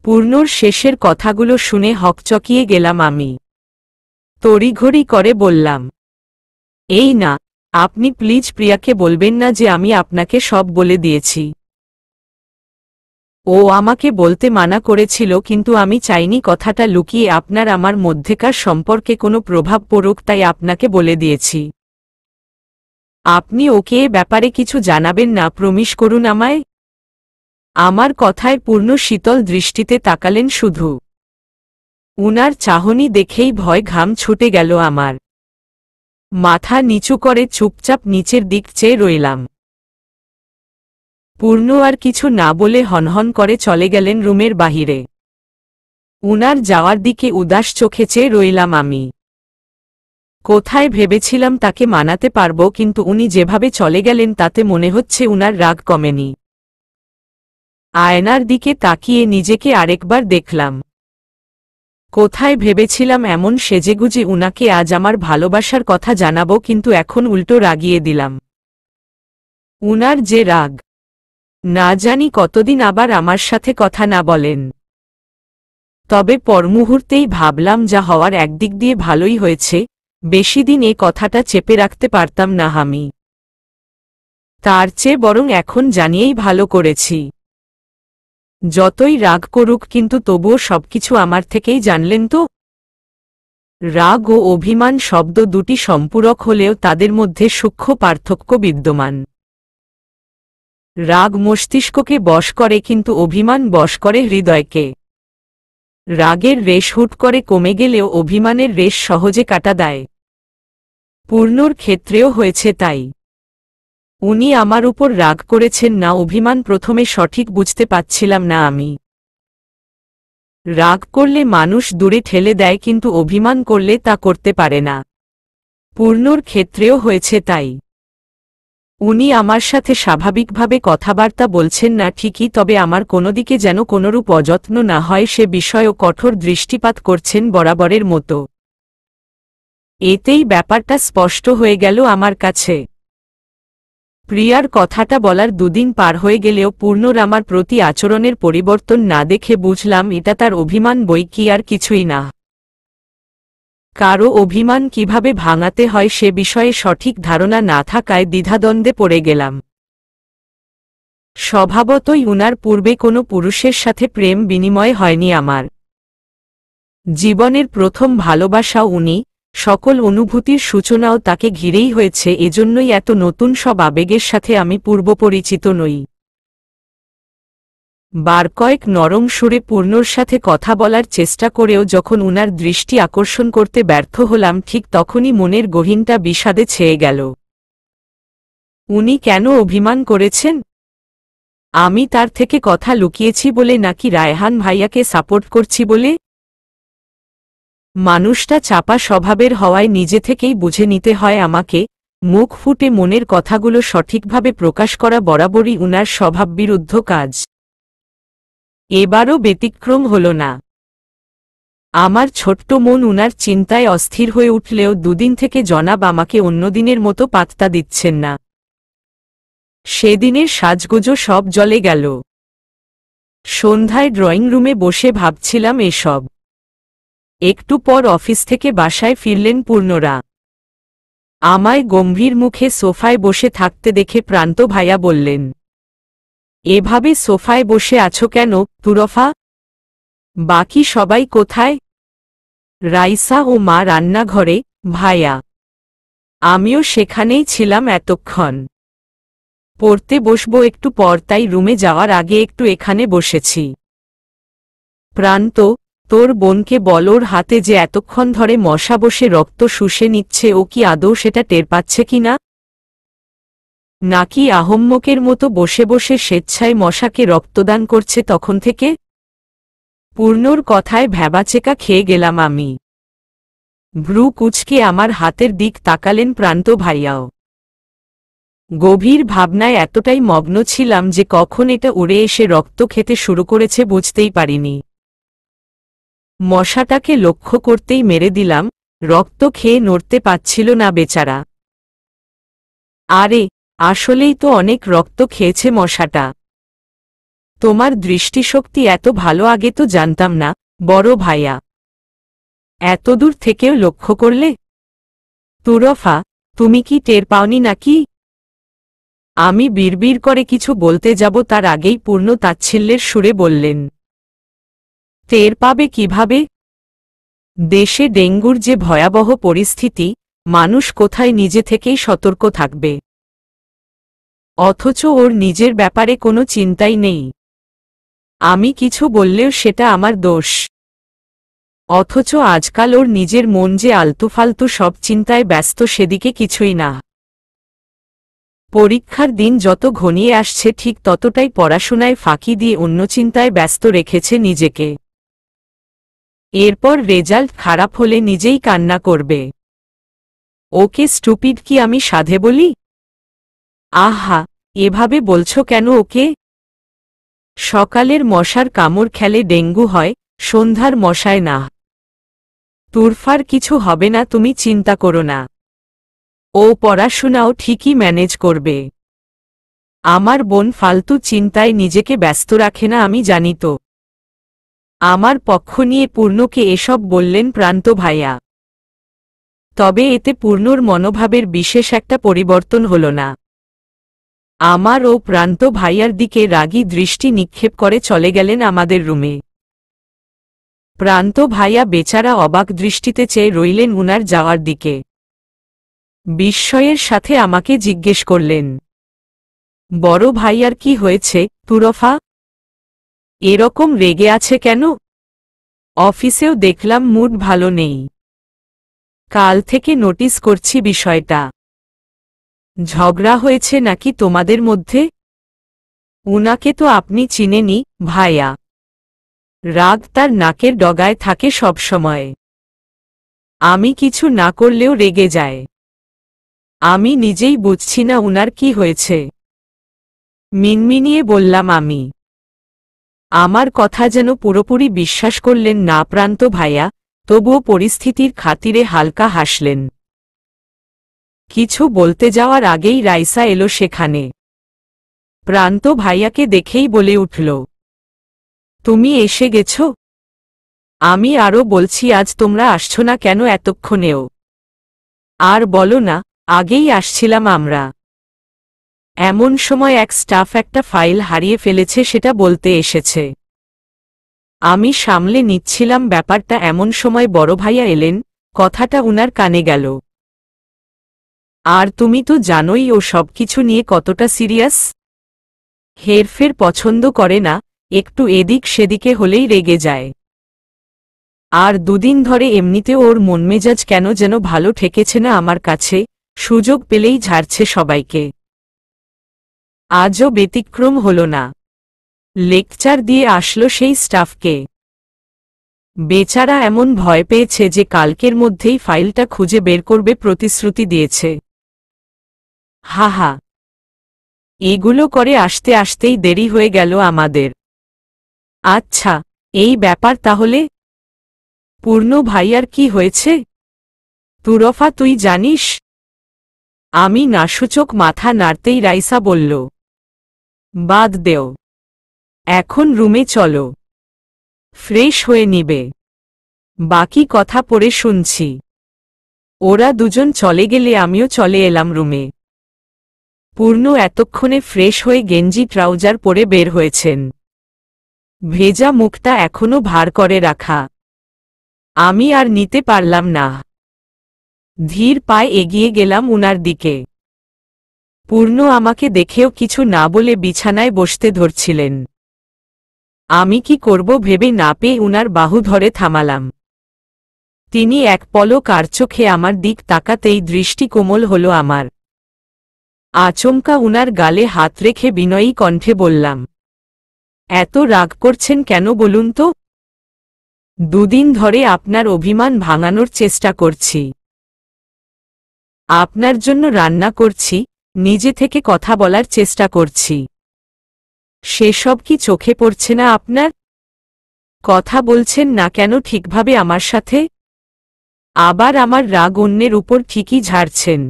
পূর্ণর শেষের কথাগুলো শুনে হকচকিয়ে গেলাম আমি তড়িঘড়ি করে বললাম এই না আপনি প্লিজ প্রিয়াকে বলবেন না যে আমি আপনাকে সব বলে দিয়েছি ও আমাকে বলতে মানা করেছিল কিন্তু আমি চাইনি কথাটা লুকিয়ে আপনার আমার মধ্যেকার সম্পর্কে কোনো প্রভাব পড়ুক তাই আপনাকে বলে দিয়েছি আপনি ওকে এ ব্যাপারে কিছু জানাবেন না প্রমিশ করুন আমায় আমার কথায় পূর্ণ শীতল দৃষ্টিতে তাকালেন শুধু উনার চাহনি দেখেই ভয় ঘাম ছুটে গেল আমার মাথা নিচু করে চুপচাপ নিচের দিক চেয়ে রইলাম পূর্ণ আর কিছু না বলে হনহন করে চলে গেলেন রুমের বাহিরে উনার যাওয়ার দিকে উদাস চোখে চেয়ে রইলাম আমি কোথায় ভেবেছিলাম তাকে মানাতে পারব কিন্তু উনি যেভাবে চলে গেলেন তাতে মনে হচ্ছে উনার রাগ কমেনি আয়নার দিকে তাকিয়ে নিজেকে আরেকবার দেখলাম কোথায় ভেবেছিলাম এমন সেজেগুজে উনাকে আজ আমার ভালোবাসার কথা জানাবো কিন্তু এখন উল্টো রাগিয়ে দিলাম উনার যে রাগ না জানি কতদিন আবার আমার সাথে কথা না বলেন তবে পরমুহূর্তেই ভাবলাম যা হওয়ার একদিক দিয়ে ভালোই হয়েছে বেশি দিন এ কথাটা চেপে রাখতে পারতাম না আমি তার চেয়ে বরং এখন জানিয়েই ভালো করেছি যতই রাগ করুক কিন্তু তবুও সবকিছু আমার থেকেই জানলেন তো রাগ ও অভিমান শব্দ দুটি সম্পূরক হলেও তাদের মধ্যে সূক্ষ্ম পার্থক্য বিদ্যমান রাগ মস্তিষ্ককে বশ করে কিন্তু অভিমান বশ করে হৃদয়কে রাগের রেশ হুট করে কমে গেলেও অভিমানের রেশ সহজে কাটা দেয় পূর্ণর ক্ষেত্রেও হয়েছে তাই উনি আমার উপর রাগ করেছেন না অভিমান প্রথমে সঠিক বুঝতে পাচ্ছিলাম না আমি রাগ করলে মানুষ দূরে ঠেলে দেয় কিন্তু অভিমান করলে তা করতে পারে না পূর্ণর ক্ষেত্রেও হয়েছে তাই উনি আমার সাথে স্বাভাবিকভাবে কথাবার্তা বলছেন না ঠিকই তবে আমার কোনো দিকে যেন কোনোরূপ অযত্ন না হয় সে বিষয়েও কঠোর দৃষ্টিপাত করছেন বরাবরের মতো এতেই ব্যাপারটা স্পষ্ট হয়ে গেল আমার কাছে প্রিয়ার কথাটা বলার দুদিন পার হয়ে গেলেও পূর্ণর আমার প্রতি আচরণের পরিবর্তন না দেখে বুঝলাম এটা তার অভিমান বই কি আর কিছুই না কারো অভিমান কিভাবে ভাঙাতে হয় সে বিষয়ে সঠিক ধারণা না থাকায় দ্বিধাদ্বন্দ্বে পড়ে গেলাম স্বভাবতই উনার পূর্বে কোনো পুরুষের সাথে প্রেম বিনিময় হয়নি আমার জীবনের প্রথম ভালোবাসা উনি সকল অনুভূতির সূচনাও তাকে ঘিরেই হয়েছে এজন্যই এত নতুন সব আবেগের সাথে আমি পূর্বপরিচিত নই বার কয়েক নরম সুরে পূর্ণর সাথে কথা বলার চেষ্টা করেও যখন উনার দৃষ্টি আকর্ষণ করতে ব্যর্থ হলাম ঠিক তখনই মনের গহীনটা বিষাদে ছেয়ে গেল উনি কেন অভিমান করেছেন আমি তার থেকে কথা লুকিয়েছি বলে নাকি রায়হান ভাইয়াকে সাপোর্ট করছি বলে মানুষটা চাপা স্বভাবের হওয়ায় নিজে থেকেই বুঝে নিতে হয় আমাকে মুখ ফুটে মনের কথাগুলো সঠিকভাবে প্রকাশ করা বরাবরই উনার স্বভাববিরুদ্ধ কাজ এবারও ব্যতিক্রম হল না আমার ছোট্ট মন উনার চিন্তায় অস্থির হয়ে উঠলেও দুদিন থেকে জনাব আমাকে অন্যদিনের মতো পাত্তা দিচ্ছেন না সেদিনের সাজগোজো সব জলে গেল সন্ধ্যায় ড্রয়িং রুমে বসে ভাবছিলাম এসব একটু পর অফিস থেকে বাসায় ফিরলেন পূর্ণরা আমায় গম্ভীর মুখে সোফায় বসে থাকতে দেখে প্রান্ত ভাইয়া বললেন এভাবে সোফায় বসে আছো কেন তুরফা বাকি সবাই কোথায় রাইসা ও মা রান্নাঘরে ভাইয়া আমিও সেখানেই ছিলাম এতক্ষণ পড়তে বসবো একটু পর তাই রুমে যাওয়ার আগে একটু এখানে বসেছি প্রান্ত তোর বোনকে বল হাতে যে এতক্ষণ ধরে মশা বসে রক্ত শুষে নিচ্ছে ও কি আদৌ সেটা টের পাচ্ছে কি না নাকি আহম্মকের মতো বসে বসে স্বেচ্ছায় মশাকে রক্তদান করছে তখন থেকে পূর্ণর কথায় ভ্যাবাচেকা খেয়ে গেলাম আমি ভ্রু কুচকে আমার হাতের দিক তাকালেন প্রান্ত ভাইয়াও গভীর ভাবনায় এতটাই মগ্ন ছিলাম যে কখন এটা উড়ে এসে রক্ত খেতে শুরু করেছে বুঝতেই পারিনি মশাটাকে লক্ষ্য করতেই মেরে দিলাম রক্ত খেয়ে নড়তে পারছিল না বেচারা আরে আসলেই তো অনেক রক্ত খেয়েছে মশাটা তোমার দৃষ্টিশক্তি এত ভালো আগে তো জানতাম না বড় ভাইয়া এতদূর থেকেও লক্ষ্য করলে তুরফা তুমি কি টের পাওনি নাকি আমি বিড়বিড় করে কিছু বলতে যাব তার আগেই পূর্ণ তাচ্ছিল্যের সুরে বললেন টের পাবে কিভাবে দেশে ডেঙ্গুর যে ভয়াবহ পরিস্থিতি মানুষ কোথায় নিজে থেকেই সতর্ক থাকবে অথচ ওর নিজের ব্যাপারে কোনো চিন্তাই নেই আমি কিছু বললেও সেটা আমার দোষ অথচ আজকাল ওর নিজের মন যে আলতুফালতু সব চিন্তায় ব্যস্ত সেদিকে কিছুই না পরীক্ষার দিন যত ঘনিয়ে আসছে ঠিক ততটাই পড়াশোনায় ফাঁকি দিয়ে অন্য চিন্তায় ব্যস্ত রেখেছে নিজেকে এরপর রেজাল্ট খারাপ হলে নিজেই কান্না করবে ওকে স্টুপিড কি আমি সাধে বলি আহা এভাবে বলছো কেন ওকে সকালের মশার কামড় খেলে ডেঙ্গু হয় সন্ধ্যার মশায় না তুরফার কিছু হবে না তুমি চিন্তা করো না ও পড়াশোনাও ঠিকই ম্যানেজ করবে আমার বোন ফালতু চিন্তায় নিজেকে ব্যস্ত রাখে না আমি জানি তো আমার পক্ষ নিয়ে পূর্ণকে এসব বললেন প্রান্ত ভাইয়া তবে এতে পূর্ণর মনোভাবের বিশেষ একটা পরিবর্তন হল না আমার ও প্রান্ত ভাইয়ার দিকে রাগী দৃষ্টি নিক্ষেপ করে চলে গেলেন আমাদের রুমে প্রান্ত ভাইয়া বেচারা অবাক দৃষ্টিতে চেয়ে রইলেন উনার যাওয়ার দিকে বিস্ময়ের সাথে আমাকে জিজ্ঞেস করলেন বড় ভাইয়ার কি হয়েছে তুরফা এরকম রেগে আছে কেন অফিসেও দেখলাম মুড ভালো নেই কাল থেকে নোটিস করছি বিষয়টা ঝগড়া হয়েছে নাকি তোমাদের মধ্যে উনাকে তো আপনি চিনেনি ভাইয়া রাগ তার নাকের ডগায় থাকে সবসময় আমি কিছু না করলেও রেগে যায় আমি নিজেই বুঝছি না উনার কি হয়েছে মিনমিনিয়ে বললাম আমি আমার কথা যেন পুরোপুরি বিশ্বাস করলেন না প্রান্ত ভাইয়া তবুও পরিস্থিতির খাতিরে হালকা হাসলেন কিছু বলতে যাওয়ার আগেই রাইসা এলো সেখানে প্রান্ত ভাইয়াকে দেখেই বলে উঠল তুমি এসে গেছ আমি আরও বলছি আজ তোমরা আসছ না কেন এতক্ষণেও আর বলো না আগেই আসছিলাম আমরা এমন সময় এক স্টাফ একটা ফাইল হারিয়ে ফেলেছে সেটা বলতে এসেছে আমি সামলে নিচ্ছিলাম ব্যাপারটা এমন সময় বড় ভাইয়া এলেন কথাটা উনার কানে গেল আর তুমি তো জানোই ও সবকিছু নিয়ে কতটা সিরিয়াস হেরফের পছন্দ করে না একটু এদিক সেদিকে হলেই রেগে যায় আর দুদিন ধরে এমনিতে ওর মনমেজাজ কেন যেন ভালো ঠেকেছে না আমার কাছে সুযোগ পেলেই ঝাড়ছে সবাইকে আজও ব্যতিক্রম হল না লেকচার দিয়ে আসলো সেই স্টাফকে বেচারা এমন ভয় পেয়েছে যে কালকের মধ্যেই ফাইলটা খুঁজে বের করবে প্রতিশ্রুতি দিয়েছে হাহা এগুলো করে আসতে আসতেই দেরি হয়ে গেল আমাদের আচ্ছা এই ব্যাপার তাহলে পূর্ণ ভাই আর কি হয়েছে তুরফা তুই জানিস আমি নাসূচক মাথা নাড়তেই রাইসা বলল বাদ দেও এখন রুমে চলো ফ্রেশ হয়ে নিবে বাকি কথা পরে শুনছি ওরা দুজন চলে গেলে আমিও চলে এলাম রুমে পূর্ণ এতক্ষণে ফ্রেশ হয়ে গেঞ্জি ট্রাউজার পরে বের হয়েছেন ভেজা মুখটা এখনো ভার করে রাখা আমি আর নিতে পারলাম না ধীর পায়ে এগিয়ে গেলাম উনার দিকে পূর্ণ আমাকে দেখেও কিছু না বলে বিছানায় বসতে ধরছিলেন আমি কি করব ভেবে না পেয়ে উনার বাহু ধরে থামালাম তিনি এক পলো আর চোখে আমার দিক তাকাতেই দৃষ্টি কোমল হল আমার আচমকা উনার গালে হাত রেখে বিনয়ী কণ্ঠে বললাম এত রাগ করছেন কেন বলুন তো দুদিন ধরে আপনার অভিমান ভাঙানোর চেষ্টা করছি আপনার জন্য রান্না করছি নিজে থেকে কথা বলার চেষ্টা করছি সেসব কি চোখে পড়ছে না আপনার কথা বলছেন না কেন ঠিকভাবে আমার সাথে আবার আমার রাগ অন্যের উপর ঠিকই ঝাড়ছেন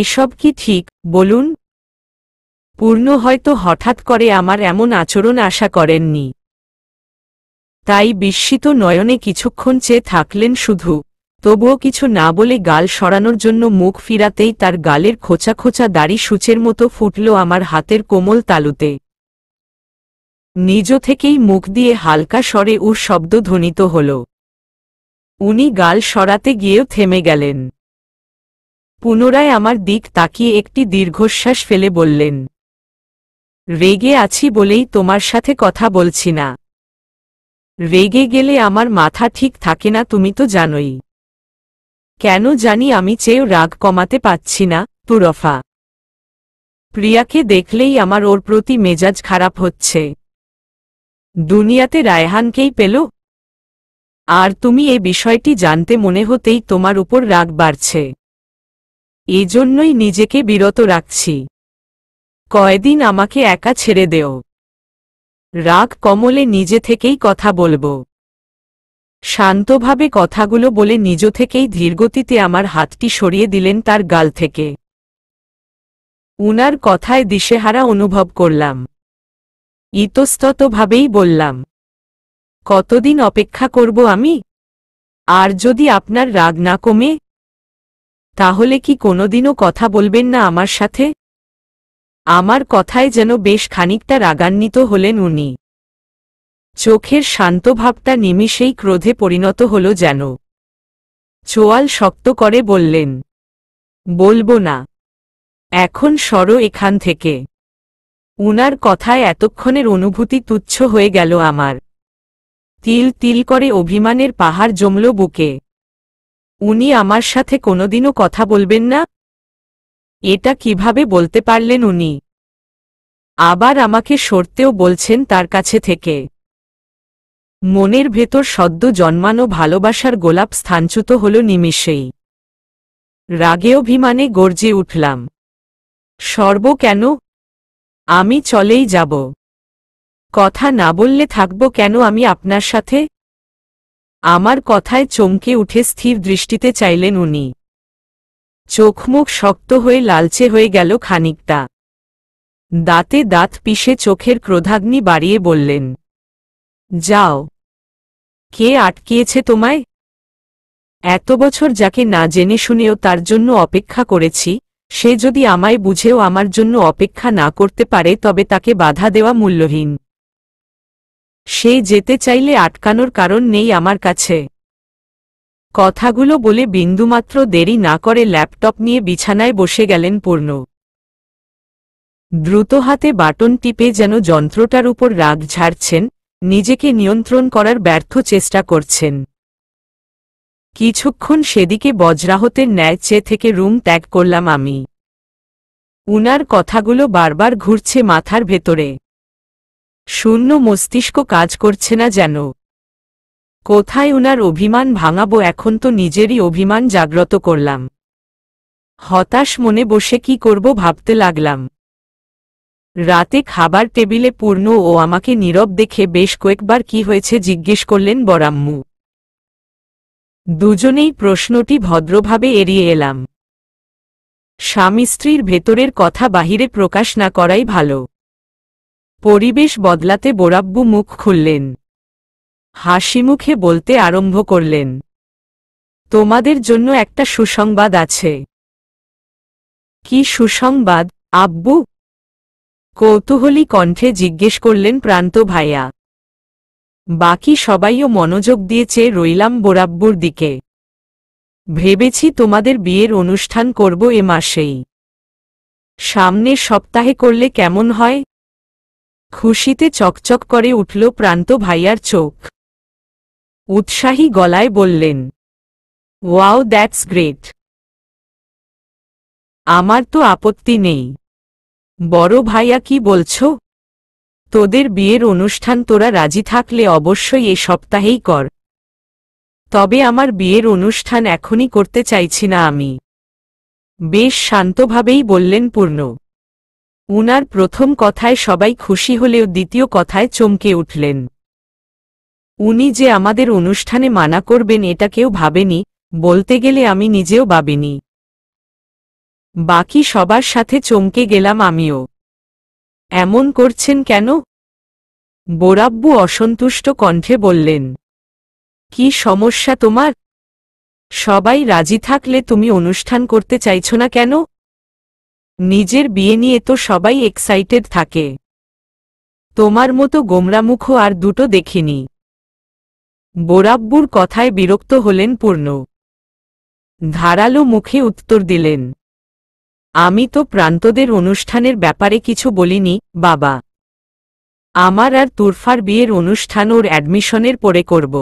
এসব কি ঠিক বলুন পূর্ণ হয়তো হঠাৎ করে আমার এমন আচরণ আশা করেননি তাই বিস্মিত নয়নে কিছুক্ষণ চেয়ে থাকলেন শুধু তবুও কিছু না বলে গাল সরানোর জন্য মুখ ফিরাতেই তার গালের খোঁচা খোঁচা দাড়ি সূচের মতো ফুটল আমার হাতের কোমল তালুতে নিজ থেকেই মুখ দিয়ে হালকা স্বরে উর শব্দ ধ্বনিত হল উনি গাল সরাতে গিয়েও থেমে গেলেন পুনরায় আমার দিক তাকিয়ে একটি দীর্ঘশ্বাস ফেলে বললেন রেগে আছি বলেই তোমার সাথে কথা বলছি না রেগে গেলে আমার মাথা ঠিক থাকে না তুমি তো জানোই কেন জানি আমি চেয়েও রাগ কমাতে পাচ্ছি না তুরফা প্রিয়াকে দেখলেই আমার ওর প্রতি মেজাজ খারাপ হচ্ছে দুনিয়াতে রায়হানকেই পেল আর তুমি এ বিষয়টি জানতে মনে হতেই তোমার উপর রাগ বাড়ছে এজন্যই নিজেকে বিরত রাখছি কয়দিন আমাকে একা ছেড়ে দেও রাগ কমলে নিজে থেকেই কথা বলবো শান্তভাবে কথাগুলো বলে নিজ থেকেই ধীরগতিতে আমার হাতটি সরিয়ে দিলেন তার গাল থেকে উনার কথায় দিশেহারা অনুভব করলাম ইতস্ততভাবেই বললাম কতদিন অপেক্ষা করব আমি আর যদি আপনার রাগ না কমে তাহলে কি কোনোদিনও কথা বলবেন না আমার সাথে আমার কথায় যেন বেশ খানিকটা রাগান্বিত হলেন উনি চোখের শান্ত ভাবটা নিমিষেই ক্রোধে পরিণত হল যেন চোয়াল শক্ত করে বললেন বলবো না এখন সরো এখান থেকে উনার কথায় এতক্ষণের অনুভূতি তুচ্ছ হয়ে গেল আমার তিল তিল করে অভিমানের পাহাড় জমল বুকে উনি আমার সাথে কোনোদিনও কথা বলবেন না এটা কিভাবে বলতে পারলেন উনি আবার আমাকে সরতেও বলছেন তার কাছে থেকে মনের ভেতর সদ্য জন্মানো ভালোবাসার গোলাপ স্থানচ্যুত হল নিমিষেই রাগে অভিমানে গর্জে উঠলাম সর্ব কেন আমি চলেই যাব কথা না বললে থাকব কেন আমি আপনার সাথে আমার কথায় চমকে উঠে স্থির দৃষ্টিতে চাইলেন উনি চোখমুখ শক্ত হয়ে লালচে হয়ে গেল খানিকটা দাঁতে দাঁত পিষে চোখের ক্রোধাগ্নি বাড়িয়ে বললেন যাও কে আটকিয়েছে তোমায় এত বছর যাকে না জেনে শুনেও তার জন্য অপেক্ষা করেছি সে যদি আমায় বুঝেও আমার জন্য অপেক্ষা না করতে পারে তবে তাকে বাধা দেওয়া মূল্যহীন সে যেতে চাইলে আটকানোর কারণ নেই আমার কাছে কথাগুলো বলে বিন্দুমাত্র দেরি না করে ল্যাপটপ নিয়ে বিছানায় বসে গেলেন পূর্ণ দ্রুত হাতে বাটন টিপে যেন যন্ত্রটার উপর রাগ ঝাড়ছেন নিজেকে নিয়ন্ত্রণ করার ব্যর্থ চেষ্টা করছেন কিছুক্ষণ সেদিকে বজ্রাহতের ন্যায় চেয়ে থেকে রুম ত্যাগ করলাম আমি উনার কথাগুলো বারবার ঘুরছে মাথার ভেতরে শূন্য মস্তিষ্ক কাজ করছে না যেন কোথায় উনার অভিমান ভাঙাবো এখন তো নিজেরই অভিমান জাগ্রত করলাম হতাশ মনে বসে কি করব ভাবতে লাগলাম রাতে খাবার টেবিলে পূর্ণ ও আমাকে নীরব দেখে বেশ কয়েকবার কি হয়েছে জিজ্ঞেস করলেন বরাম্মু দুজনেই প্রশ্নটি ভদ্রভাবে এড়িয়ে এলাম স্বামী স্ত্রীর ভেতরের কথা বাহিরে প্রকাশ না করাই ভালো পরিবেশ বদলাতে বোরাব্বু মুখ খুললেন হাসি মুখে বলতে আরম্ভ করলেন তোমাদের জন্য একটা সুসংবাদ আছে কি সুসংবাদ আব্বু কৌতূহলী কণ্ঠে জিজ্ঞেস করলেন প্রান্ত ভাইয়া বাকি সবাইও মনোযোগ দিয়েছে রইলাম বোরাব্বুর দিকে ভেবেছি তোমাদের বিয়ের অনুষ্ঠান করব এ মাসেই সামনের সপ্তাহে করলে কেমন হয় খুশিতে চকচক করে উঠল প্রান্ত ভাইয়ার চোখ উৎসাহী গলায় বললেন ওয়াও দ্যাটস গ্রেট আমার তো আপত্তি নেই বড় ভাইয়া কি বলছ তোদের বিয়ের অনুষ্ঠান তোরা রাজি থাকলে অবশ্যই এ সপ্তাহেই কর তবে আমার বিয়ের অনুষ্ঠান এখনই করতে চাইছি না আমি বেশ শান্তভাবেই বললেন পূর্ণ উনার প্রথম কথায় সবাই খুশি হলেও দ্বিতীয় কথায় চমকে উঠলেন উনি যে আমাদের অনুষ্ঠানে মানা করবেন এটা কেউ ভাবেনি বলতে গেলে আমি নিজেও ভাবিনি বাকি সবার সাথে চমকে গেলাম আমিও এমন করছেন কেন বোরাব্বু অসন্তুষ্ট কণ্ঠে বললেন কি সমস্যা তোমার সবাই রাজি থাকলে তুমি অনুষ্ঠান করতে চাইছ না কেন নিজের বিয়ে নিয়ে তো সবাই এক্সাইটেড থাকে তোমার মতো গোমরামুখো আর দুটো দেখিনি বোরাব্বুর কথায় বিরক্ত হলেন পূর্ণ ধারালো মুখে উত্তর দিলেন আমি তো প্রান্তদের অনুষ্ঠানের ব্যাপারে কিছু বলিনি বাবা আমার আর তুরফার বিয়ের অনুষ্ঠান ওর অ্যাডমিশনের পরে করব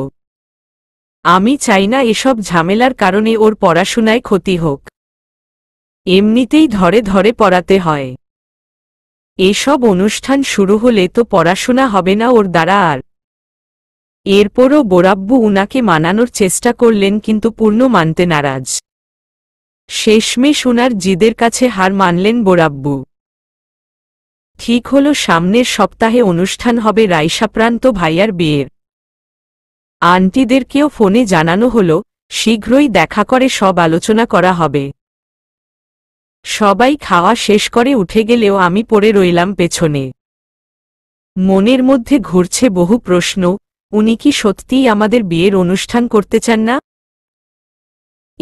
আমি চাই না এসব ঝামেলার কারণে ওর পড়াশোনায় ক্ষতি হোক এমনিতেই ধরে ধরে পড়াতে হয় এসব অনুষ্ঠান শুরু হলে তো পড়াশোনা হবে না ওর দ্বারা আর এরপরও বোরাব্বু উনাকে মানানোর চেষ্টা করলেন কিন্তু পূর্ণ মানতে নারাজ শেষমে সোনার জিদের কাছে হার মানলেন বোরাব্বু ঠিক হল সামনের সপ্তাহে অনুষ্ঠান হবে রাইসাপ্রান্ত ভাইয়ার বিয়ের আন্টিদেরকেও ফোনে জানানো হল শীঘ্রই দেখা করে সব আলোচনা করা হবে সবাই খাওয়া শেষ করে উঠে গেলেও আমি পড়ে রইলাম পেছনে মনের মধ্যে ঘুরছে বহু প্রশ্ন উনি কি সত্যিই আমাদের বিয়ের অনুষ্ঠান করতে চান না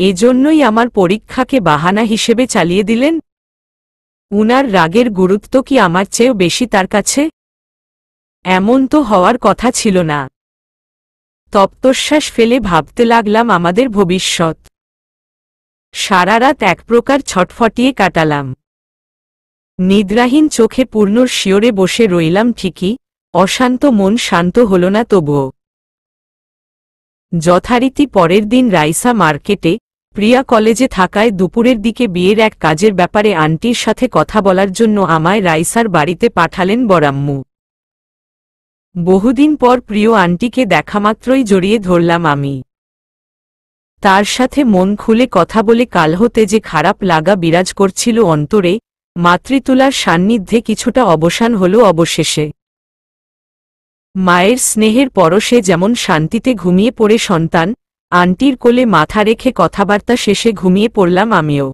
এজন্যই আমার পরীক্ষাকে বাহানা হিসেবে চালিয়ে দিলেন উনার রাগের গুরুত্ব কি আমার চেয়েও বেশি তার কাছে এমন তো হওয়ার কথা ছিল না তপ্তশ্বাস ফেলে ভাবতে লাগলাম আমাদের ভবিষ্যৎ সারা রাত এক প্রকার ছটফটিয়ে কাটালাম নিদ্রাহীন চোখে পূর্ণর শিওরে বসে রইলাম ঠিকই অশান্ত মন শান্ত হল না তবুও যথারীতি পরের দিন রাইসা মার্কেটে প্রিয়া কলেজে থাকায় দুপুরের দিকে বিয়ের এক কাজের ব্যাপারে আন্টির সাথে কথা বলার জন্য আমায় রাইসার বাড়িতে পাঠালেন বরাম্মু বহুদিন পর প্রিয় আন্টিকে দেখামাত্রই জড়িয়ে ধরলাম আমি তার সাথে মন খুলে কথা বলে কাল হতে যে খারাপ লাগা বিরাজ করছিল অন্তরে মাতৃতুলার সান্নিধ্যে কিছুটা অবসান হল অবশেষে মায়ের স্নেহের পরশে যেমন শান্তিতে ঘুমিয়ে পড়ে সন্তান আন্টির কোলে মাথা রেখে কথাবার্তা শেষে ঘুমিয়ে পড়লাম আমিও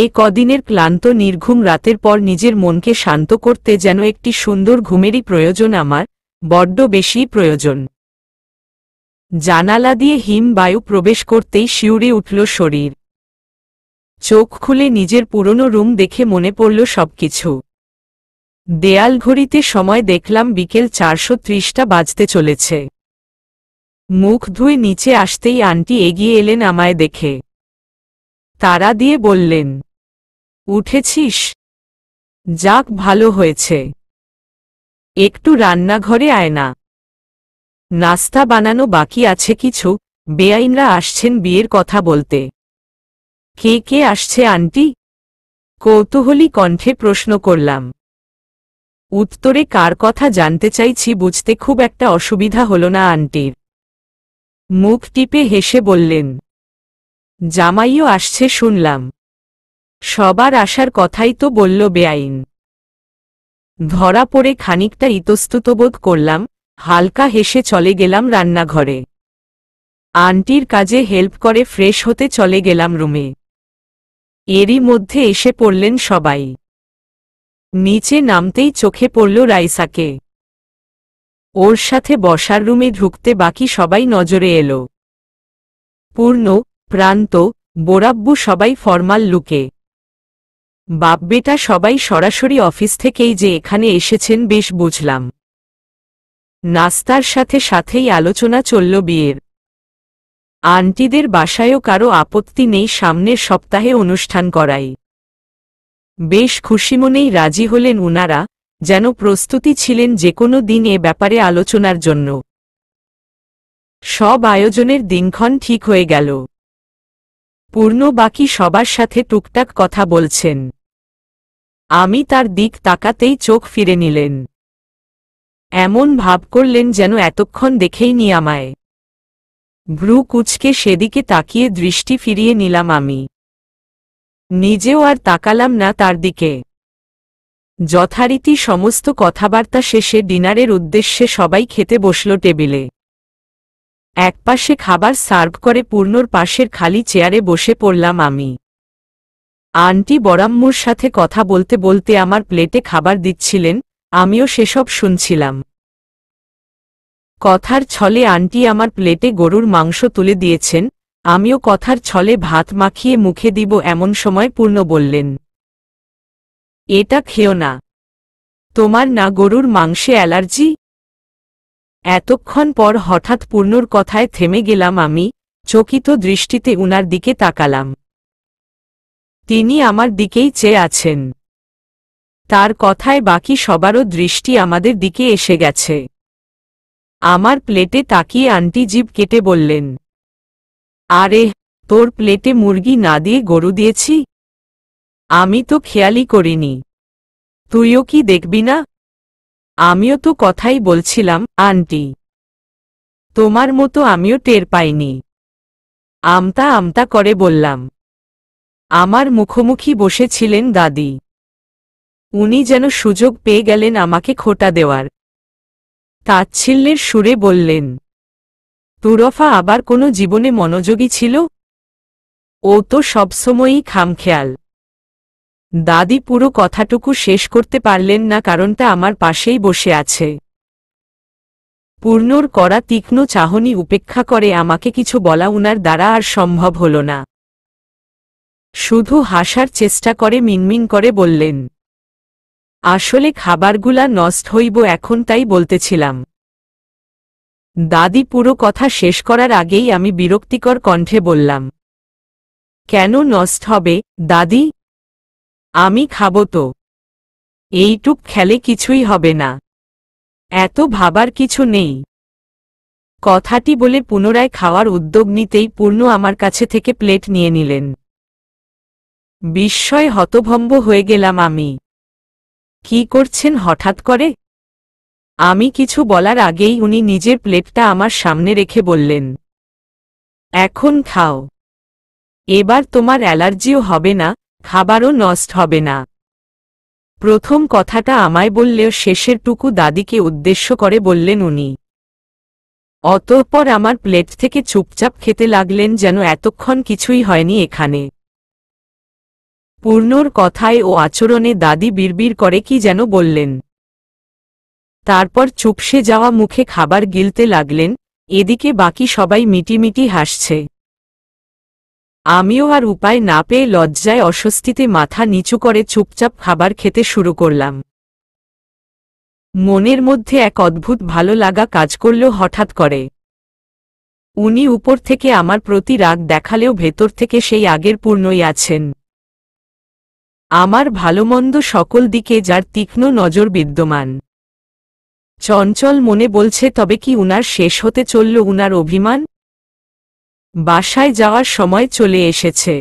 এ কদিনের ক্লান্ত নির্ঘুম রাতের পর নিজের মনকে শান্ত করতে যেন একটি সুন্দর ঘুমেরই প্রয়োজন আমার বড্ড বেশি প্রয়োজন জানালা দিয়ে হিম বায়ু প্রবেশ করতেই শিউরে উঠল শরীর চোখ খুলে নিজের পুরনো রুম দেখে মনে পড়ল সবকিছু দেয়াল ঘড়িতে সময় দেখলাম বিকেল চারশো ত্রিশটা বাজতে চলেছে মুখ ধুয়ে নিচে আসতেই আন্টি এগিয়ে এলেন আমায় দেখে তারা দিয়ে বললেন উঠেছিস যাক ভালো হয়েছে একটু রান্নাঘরে আয় না নাস্তা বানানো বাকি আছে কিছু বেআইনরা আসছেন বিয়ের কথা বলতে কে কে আসছে আন্টি কৌতূহলী কণ্ঠে প্রশ্ন করলাম উত্তরে কার কথা জানতে চাইছি বুঝতে খুব একটা অসুবিধা হল না আন্টির মুখ টিপে হেসে বললেন জামাইও আসছে শুনলাম সবার আসার কথাই তো বলল বেআইন ধরা পড়ে খানিকটা ইতস্তুতবোধ করলাম হালকা হেসে চলে গেলাম রান্নাঘরে আন্টির কাজে হেল্প করে ফ্রেশ হতে চলে গেলাম রুমে এরই মধ্যে এসে পড়লেন সবাই নিচে নামতেই চোখে পড়ল রাইসাকে ওর সাথে বসার রুমে ঢুকতে বাকি সবাই নজরে এলো পূর্ণ প্রান্ত বোরাব্বু সবাই ফর্মাল লুকে বাপবেটা সবাই সরাসরি অফিস থেকেই যে এখানে এসেছেন বেশ বুঝলাম নাস্তার সাথে সাথেই আলোচনা চলল বিয়ের আন্টিদের বাসায়ও কারো আপত্তি নেই সামনের সপ্তাহে অনুষ্ঠান করাই বেশ খুশি মনেই রাজি হলেন উনারা যেন প্রস্তুতি ছিলেন যে কোনো দিন এ ব্যাপারে আলোচনার জন্য সব আয়োজনের দিনক্ষণ ঠিক হয়ে গেল পূর্ণ বাকি সবার সাথে টুকটাক কথা বলছেন আমি তার দিক তাকাতেই চোখ ফিরে নিলেন এমন ভাব করলেন যেন এতক্ষণ দেখেই নি আমায় ভ্রু কুচকে সেদিকে তাকিয়ে দৃষ্টি ফিরিয়ে নিলাম আমি নিজেও আর তাকালাম না তার দিকে যথারীতি সমস্ত কথাবার্তা শেষে ডিনারের উদ্দেশ্যে সবাই খেতে বসল টেবিলে একপাশে খাবার সার্ভ করে পূর্ণর পাশের খালি চেয়ারে বসে পড়লাম আমি আন্টি বরাম্মুর সাথে কথা বলতে বলতে আমার প্লেটে খাবার দিচ্ছিলেন আমিও সেসব শুনছিলাম কথার ছলে আন্টি আমার প্লেটে গরুর মাংস তুলে দিয়েছেন আমিও কথার ছলে ভাত মাখিয়ে মুখে দিব এমন সময় পূর্ণ বললেন এটা খেও না তোমার না গরুর মাংসে অ্যালার্জি এতক্ষণ পর হঠাৎ পূর্ণর কথায় থেমে গেলাম আমি চকিত দৃষ্টিতে উনার দিকে তাকালাম তিনি আমার দিকেই চেয়ে আছেন তার কথায় বাকি সবারও দৃষ্টি আমাদের দিকে এসে গেছে আমার প্লেটে তাকিয়ে আন্টি জীব কেটে বললেন আরে তোর প্লেটে মুরগি না দিয়ে গরু দিয়েছি আমি তো খেয়ালই করিনি তুইও কি দেখবি না আমিও তো কথাই বলছিলাম আন্টি তোমার মতো আমিও টের পাইনি আমতা আমতা করে বললাম আমার মুখোমুখি বসেছিলেন দাদি উনি যেন সুযোগ পেয়ে গেলেন আমাকে খোটা দেওয়ার তাচ্ছিল্যের সুরে বললেন তুরফা আবার কোনো জীবনে মনোযোগী ছিল ও তো সবসময়ই খামখেয়াল দাদি পুরো কথাটুকু শেষ করতে পারলেন না কারণটা আমার পাশেই বসে আছে পূর্ণর করা তীক্ষ্ণ চাহনি উপেক্ষা করে আমাকে কিছু বলা উনার দ্বারা আর সম্ভব হল না শুধু হাসার চেষ্টা করে মিনমিন করে বললেন আসলে খাবারগুলা নষ্ট হইব এখন তাই বলতেছিলাম দাদি পুরো কথা শেষ করার আগেই আমি বিরক্তিকর কণ্ঠে বললাম কেন নষ্ট হবে দাদি আমি খাব তো এইটুক খেলে কিছুই হবে না এত ভাবার কিছু নেই কথাটি বলে পুনরায় খাওয়ার উদ্যোগ নিতেই পূর্ণ আমার কাছে থেকে প্লেট নিয়ে নিলেন বিস্ময় হতভম্ব হয়ে গেলাম আমি কি করছেন হঠাৎ করে আমি কিছু বলার আগেই উনি নিজের প্লেটটা আমার সামনে রেখে বললেন এখন খাও এবার তোমার অ্যালার্জিও হবে না খাবারও নষ্ট হবে না প্রথম কথাটা আমায় বললেও শেষের টুকু দাদিকে উদ্দেশ্য করে বললেন উনি অতঃপর আমার প্লেট থেকে চুপচাপ খেতে লাগলেন যেন এতক্ষণ কিছুই হয়নি এখানে পূর্ণর কথায় ও আচরণে দাদি বিড়বিড় করে কি যেন বললেন তারপর চুপসে যাওয়া মুখে খাবার গিলতে লাগলেন এদিকে বাকি সবাই মিটিমিটি হাসছে আমিও আর উপায় না পেয়ে লজ্জায় অস্বস্তিতে মাথা নিচু করে চুপচাপ খাবার খেতে শুরু করলাম মনের মধ্যে এক অদ্ভুত ভালো লাগা কাজ করল হঠাৎ করে উনি উপর থেকে আমার প্রতি রাগ দেখালেও ভেতর থেকে সেই আগের পূর্ণই আছেন আমার ভালোমন্দ সকল দিকে যার তীক্ষ্ণ নজর বিদ্যমান চঞ্চল মনে বলছে তবে কি উনার শেষ হতে চলল উনার অভিমান বাসায় যাওয়ার সময় চলে এসেছে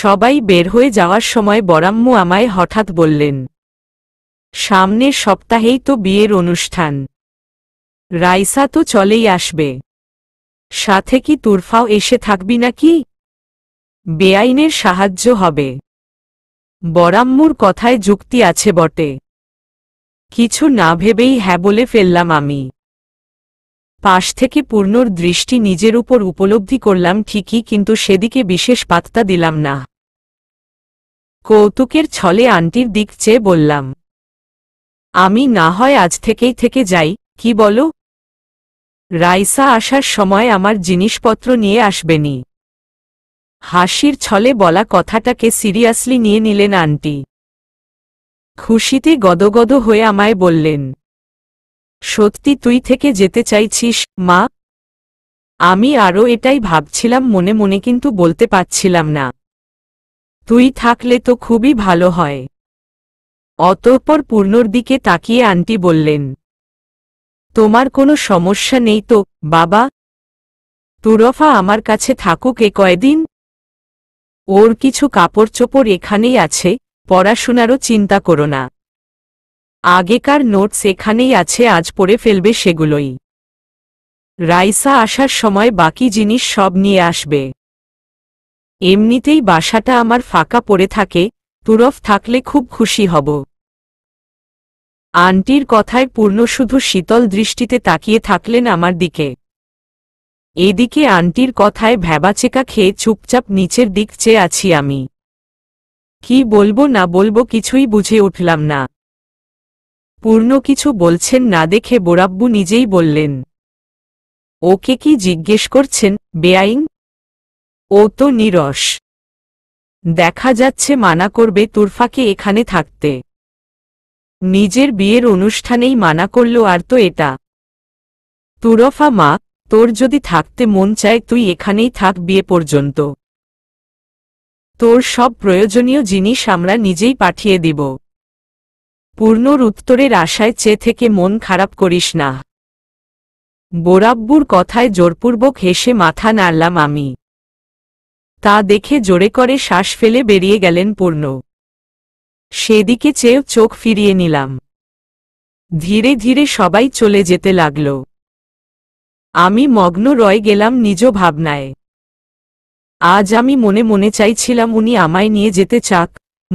সবাই বের হয়ে যাওয়ার সময় বরাম্মু আমায় হঠাৎ বললেন সামনের সপ্তাহেই তো বিয়ের অনুষ্ঠান রাইসা তো চলেই আসবে সাথে কি তুরফাও এসে থাকবি নাকি বেআইনের সাহায্য হবে বরাম্মুর কথায় যুক্তি আছে বটে কিছু না ভেবেই হ্যাঁ বলে ফেললাম আমি পাশ থেকে পূর্ণর দৃষ্টি নিজের উপর উপলব্ধি করলাম ঠিকই কিন্তু সেদিকে বিশেষ পাত্তা দিলাম না কৌতুকের ছলে আন্টির দিক চেয়ে বললাম আমি না হয় আজ থেকেই থেকে যাই কি বলো রাইসা আসার সময় আমার জিনিসপত্র নিয়ে আসবেনি হাসির ছলে বলা কথাটাকে সিরিয়াসলি নিয়ে নিলেন আন্টি খুশিতে গদগদ হয়ে আমায় বললেন সত্যি তুই থেকে যেতে চাইছিস মা আমি আরও এটাই ভাবছিলাম মনে মনে কিন্তু বলতে পারছিলাম না তুই থাকলে তো খুবই ভালো হয় অতঃপর পূর্ণর দিকে তাকিয়ে আন্টি বললেন তোমার কোনো সমস্যা নেই তো বাবা তুরফা আমার কাছে থাকুক এ কয়দিন ওর কিছু কাপড় চোপড় এখানেই আছে পড়াশোনারও চিন্তা করো না আগেকার নোটস এখানেই আছে আজ পড়ে ফেলবে সেগুলোই রাইসা আসার সময় বাকি জিনিস সব নিয়ে আসবে এমনিতেই বাসাটা আমার ফাঁকা পড়ে থাকে তুরফ থাকলে খুব খুশি হব আন্টির কথায় পূর্ণ শুধু শীতল দৃষ্টিতে তাকিয়ে থাকলেন আমার দিকে এদিকে আন্টির কথায় ভ্যাবাচেকা খেয়ে চুপচাপ নিচের দিক চেয়ে আছি আমি কি বলবো না বলবো কিছুই বুঝে উঠলাম না পূর্ণ কিছু বলছেন না দেখে বোরাব্বু নিজেই বললেন ওকে কি জিজ্ঞেস করছেন বেআইন ও তো নিরস দেখা যাচ্ছে মানা করবে তুরফাকে এখানে থাকতে নিজের বিয়ের অনুষ্ঠানেই মানা করল আর তো এটা তুরফা মা তোর যদি থাকতে মন চায় তুই এখানেই থাক বিয়ে পর্যন্ত তোর সব প্রয়োজনীয় জিনিস আমরা নিজেই পাঠিয়ে দিব পূর্ণর উত্তরের আশায় চেয়ে থেকে মন খারাপ করিস না বোরাব্বুর কথায় জোরপূর্বক হেসে মাথা নাড়লাম আমি তা দেখে জোরে করে শ্বাস ফেলে বেরিয়ে গেলেন পূর্ণ সেদিকে চেয়েও চোখ ফিরিয়ে নিলাম ধীরে ধীরে সবাই চলে যেতে লাগল আমি মগ্ন রয়ে গেলাম নিজ ভাবনায় আজ আমি মনে মনে চাইছিলাম উনি আমায় নিয়ে যেতে চাক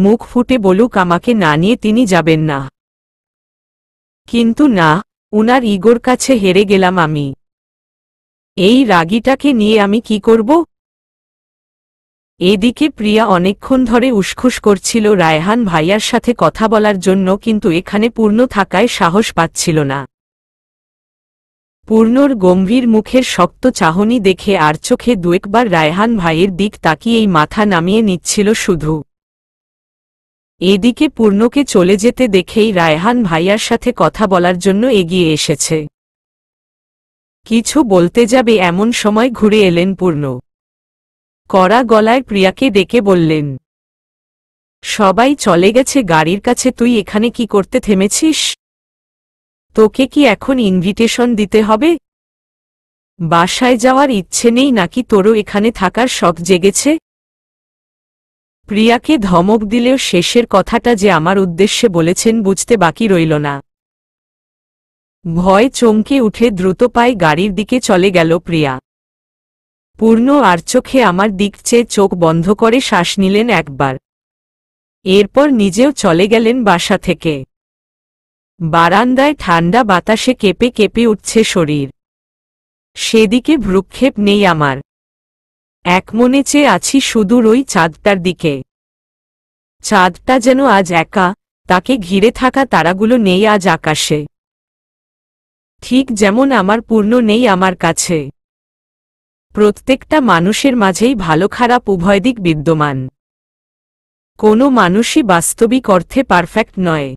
মুখ ফুটে বলুক আমাকে না নিয়ে তিনি যাবেন না কিন্তু না উনার ইগোর কাছে হেরে গেলাম আমি এই রাগিটাকে নিয়ে আমি কি করব এদিকে প্রিয়া অনেকক্ষণ ধরে উসখুস করছিল রায়হান ভাইয়ার সাথে কথা বলার জন্য কিন্তু এখানে পূর্ণ থাকায় সাহস পাচ্ছিল না পূর্ণর গম্ভীর মুখের শক্ত চাহনি দেখে আর চোখে দুয়েকবার রায়হান ভাইয়ের দিক তাকিয়েই মাথা নামিয়ে নিচ্ছিল শুধু এদিকে পূর্ণকে চলে যেতে দেখেই রায়হান ভাইয়ার সাথে কথা বলার জন্য এগিয়ে এসেছে কিছু বলতে যাবে এমন সময় ঘুরে এলেন পূর্ণ কড়া গলায় প্রিয়াকে ডেকে বললেন সবাই চলে গেছে গাড়ির কাছে তুই এখানে কি করতে থেমেছিস তোকে কি এখন ইনভিটেশন দিতে হবে বাসায় যাওয়ার ইচ্ছে নেই নাকি তোরও এখানে থাকার শখ জেগেছে প্রিয়াকে ধমক দিলেও শেষের কথাটা যে আমার উদ্দেশ্যে বলেছেন বুঝতে বাকি রইল না ভয় চমকে উঠে দ্রুত পায়ে গাড়ির দিকে চলে গেল প্রিয়া পূর্ণ আর চোখে আমার দিক চেয়ে চোখ বন্ধ করে শ্বাস নিলেন একবার এরপর নিজেও চলে গেলেন বাসা থেকে বারান্দায় ঠান্ডা বাতাসে কেঁপে কেঁপে উঠছে শরীর সেদিকে ভ্রুক্ষেপ নেই আমার একমনে চেয়ে আছি সুদূর ওই চাঁদটার দিকে চাঁদটা যেন আজ একা তাকে ঘিরে থাকা তারাগুলো নেই আজ আকাশে ঠিক যেমন আমার পূর্ণ নেই আমার কাছে প্রত্যেকটা মানুষের মাঝেই ভালো খারাপ উভয় দিক বিদ্যমান কোনো মানুষই বাস্তবিক অর্থে পারফেক্ট নয়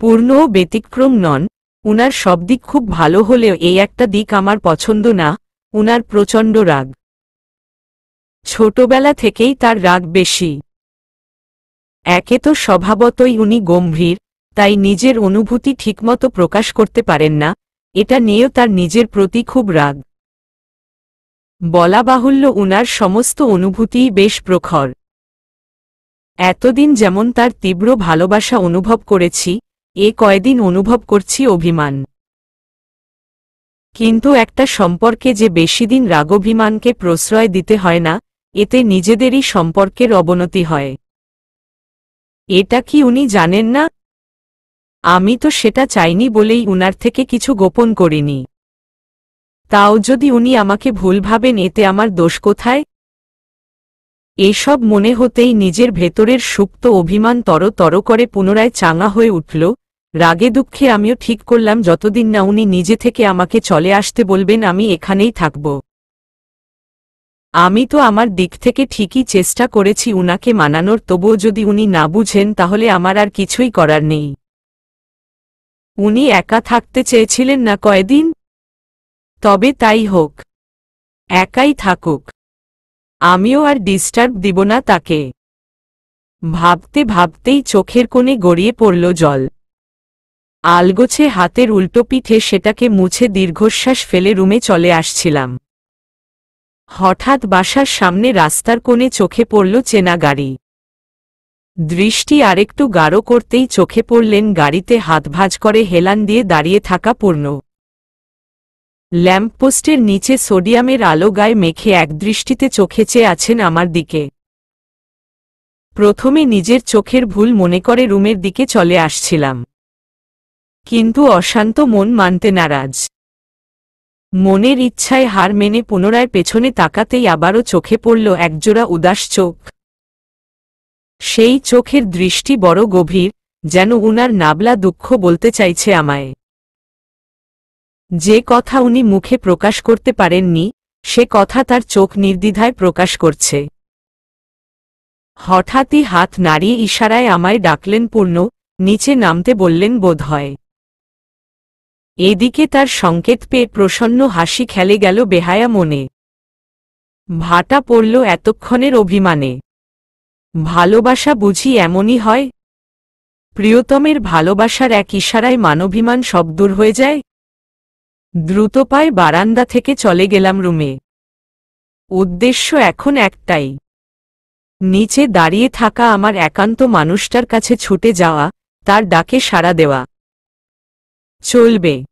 পূর্ণও ব্যতিক্রম নন উনার সব দিক খুব ভালো হলেও এই একটা দিক আমার পছন্দ না উনার প্রচণ্ড রাগ ছোটবেলা থেকেই তার রাগ বেশি একে তো স্বভাবতই উনি গম্ভীর তাই নিজের অনুভূতি ঠিকমতো প্রকাশ করতে পারেন না এটা নিয়েও তার নিজের প্রতি খুব রাগ বলা বাহুল্য উনার সমস্ত অনুভূতিই বেশ প্রখর এতদিন যেমন তার তীব্র ভালোবাসা অনুভব করেছি এ কয়দিন অনুভব করছি অভিমান কিন্তু একটা সম্পর্কে যে বেশিদিন রাগভিমানকে প্রশ্রয় দিতে হয় না এতে নিজেদেরই সম্পর্কের অবনতি হয় এটা কি উনি জানেন না আমি তো সেটা চাইনি বলেই উনার থেকে কিছু গোপন করিনি তাও যদি উনি আমাকে ভুল ভাবেন এতে আমার দোষ কোথায় এসব মনে হতেই নিজের ভেতরের সুপ্ত অভিমান তরতর করে পুনরায় চাঙা হয়ে উঠল রাগে দুঃখে আমিও ঠিক করলাম যতদিন না উনি নিজে থেকে আমাকে চলে আসতে বলবেন আমি এখানেই থাকব আমি তো আমার দিক থেকে ঠিকই চেষ্টা করেছি উনাকে মানানোর তবুও যদি উনি না বুঝেন তাহলে আমার আর কিছুই করার নেই উনি একা থাকতে চেয়েছিলেন না কয়দিন তবে তাই হোক একাই থাকুক আমিও আর ডিস্টার্ব দিব না তাকে ভাবতে ভাবতেই চোখের কোণে গড়িয়ে পড়ল জল আলগোছে হাতের উল্টো পিঠে সেটাকে মুছে দীর্ঘশ্বাস ফেলে রুমে চলে আসছিলাম হঠাৎ বাসার সামনে রাস্তার কোণে চোখে পড়ল চেনা গাড়ি দৃষ্টি আরেকটু গাঢ় করতেই চোখে পড়লেন গাড়িতে হাত ভাজ করে হেলান দিয়ে দাঁড়িয়ে থাকা পূর্ণ ল্যাম্পপোস্টের নিচে সোডিয়ামের আলো গায়ে মেখে একদৃষ্টিতে চোখে চেয়ে আছেন আমার দিকে প্রথমে নিজের চোখের ভুল মনে করে রুমের দিকে চলে আসছিলাম কিন্তু অশান্ত মন মানতে নারাজ মনের ইচ্ছায় হার মেনে পুনরায় পেছনে তাকাতেই আবারও চোখে পড়ল একজোড়া উদাস চোখ সেই চোখের দৃষ্টি বড় গভীর যেন উনার নাবলা দুঃখ বলতে চাইছে আমায় যে কথা উনি মুখে প্রকাশ করতে পারেননি সে কথা তার চোখ নির্দ্বিধায় প্রকাশ করছে হঠাৎই হাত নাড়িয়ে ইশারায় আমায় ডাকলেন পূর্ণ নিচে নামতে বললেন বোধ হয় এদিকে তার সংকেত পেয়ে প্রসন্ন হাসি খেলে গেল বেহায়া মনে ভাটা পড়ল এতক্ষণের অভিমানে ভালোবাসা বুঝি এমনই হয় প্রিয়তমের ভালোবাসার এক ইশারায় মানভিমান সব দূর হয়ে যায় দ্রুত পায় বারান্দা থেকে চলে গেলাম রুমে উদ্দেশ্য এখন একটাই নিচে দাঁড়িয়ে থাকা আমার একান্ত মানুষটার কাছে ছুটে যাওয়া তার ডাকে সাড়া দেওয়া চলবে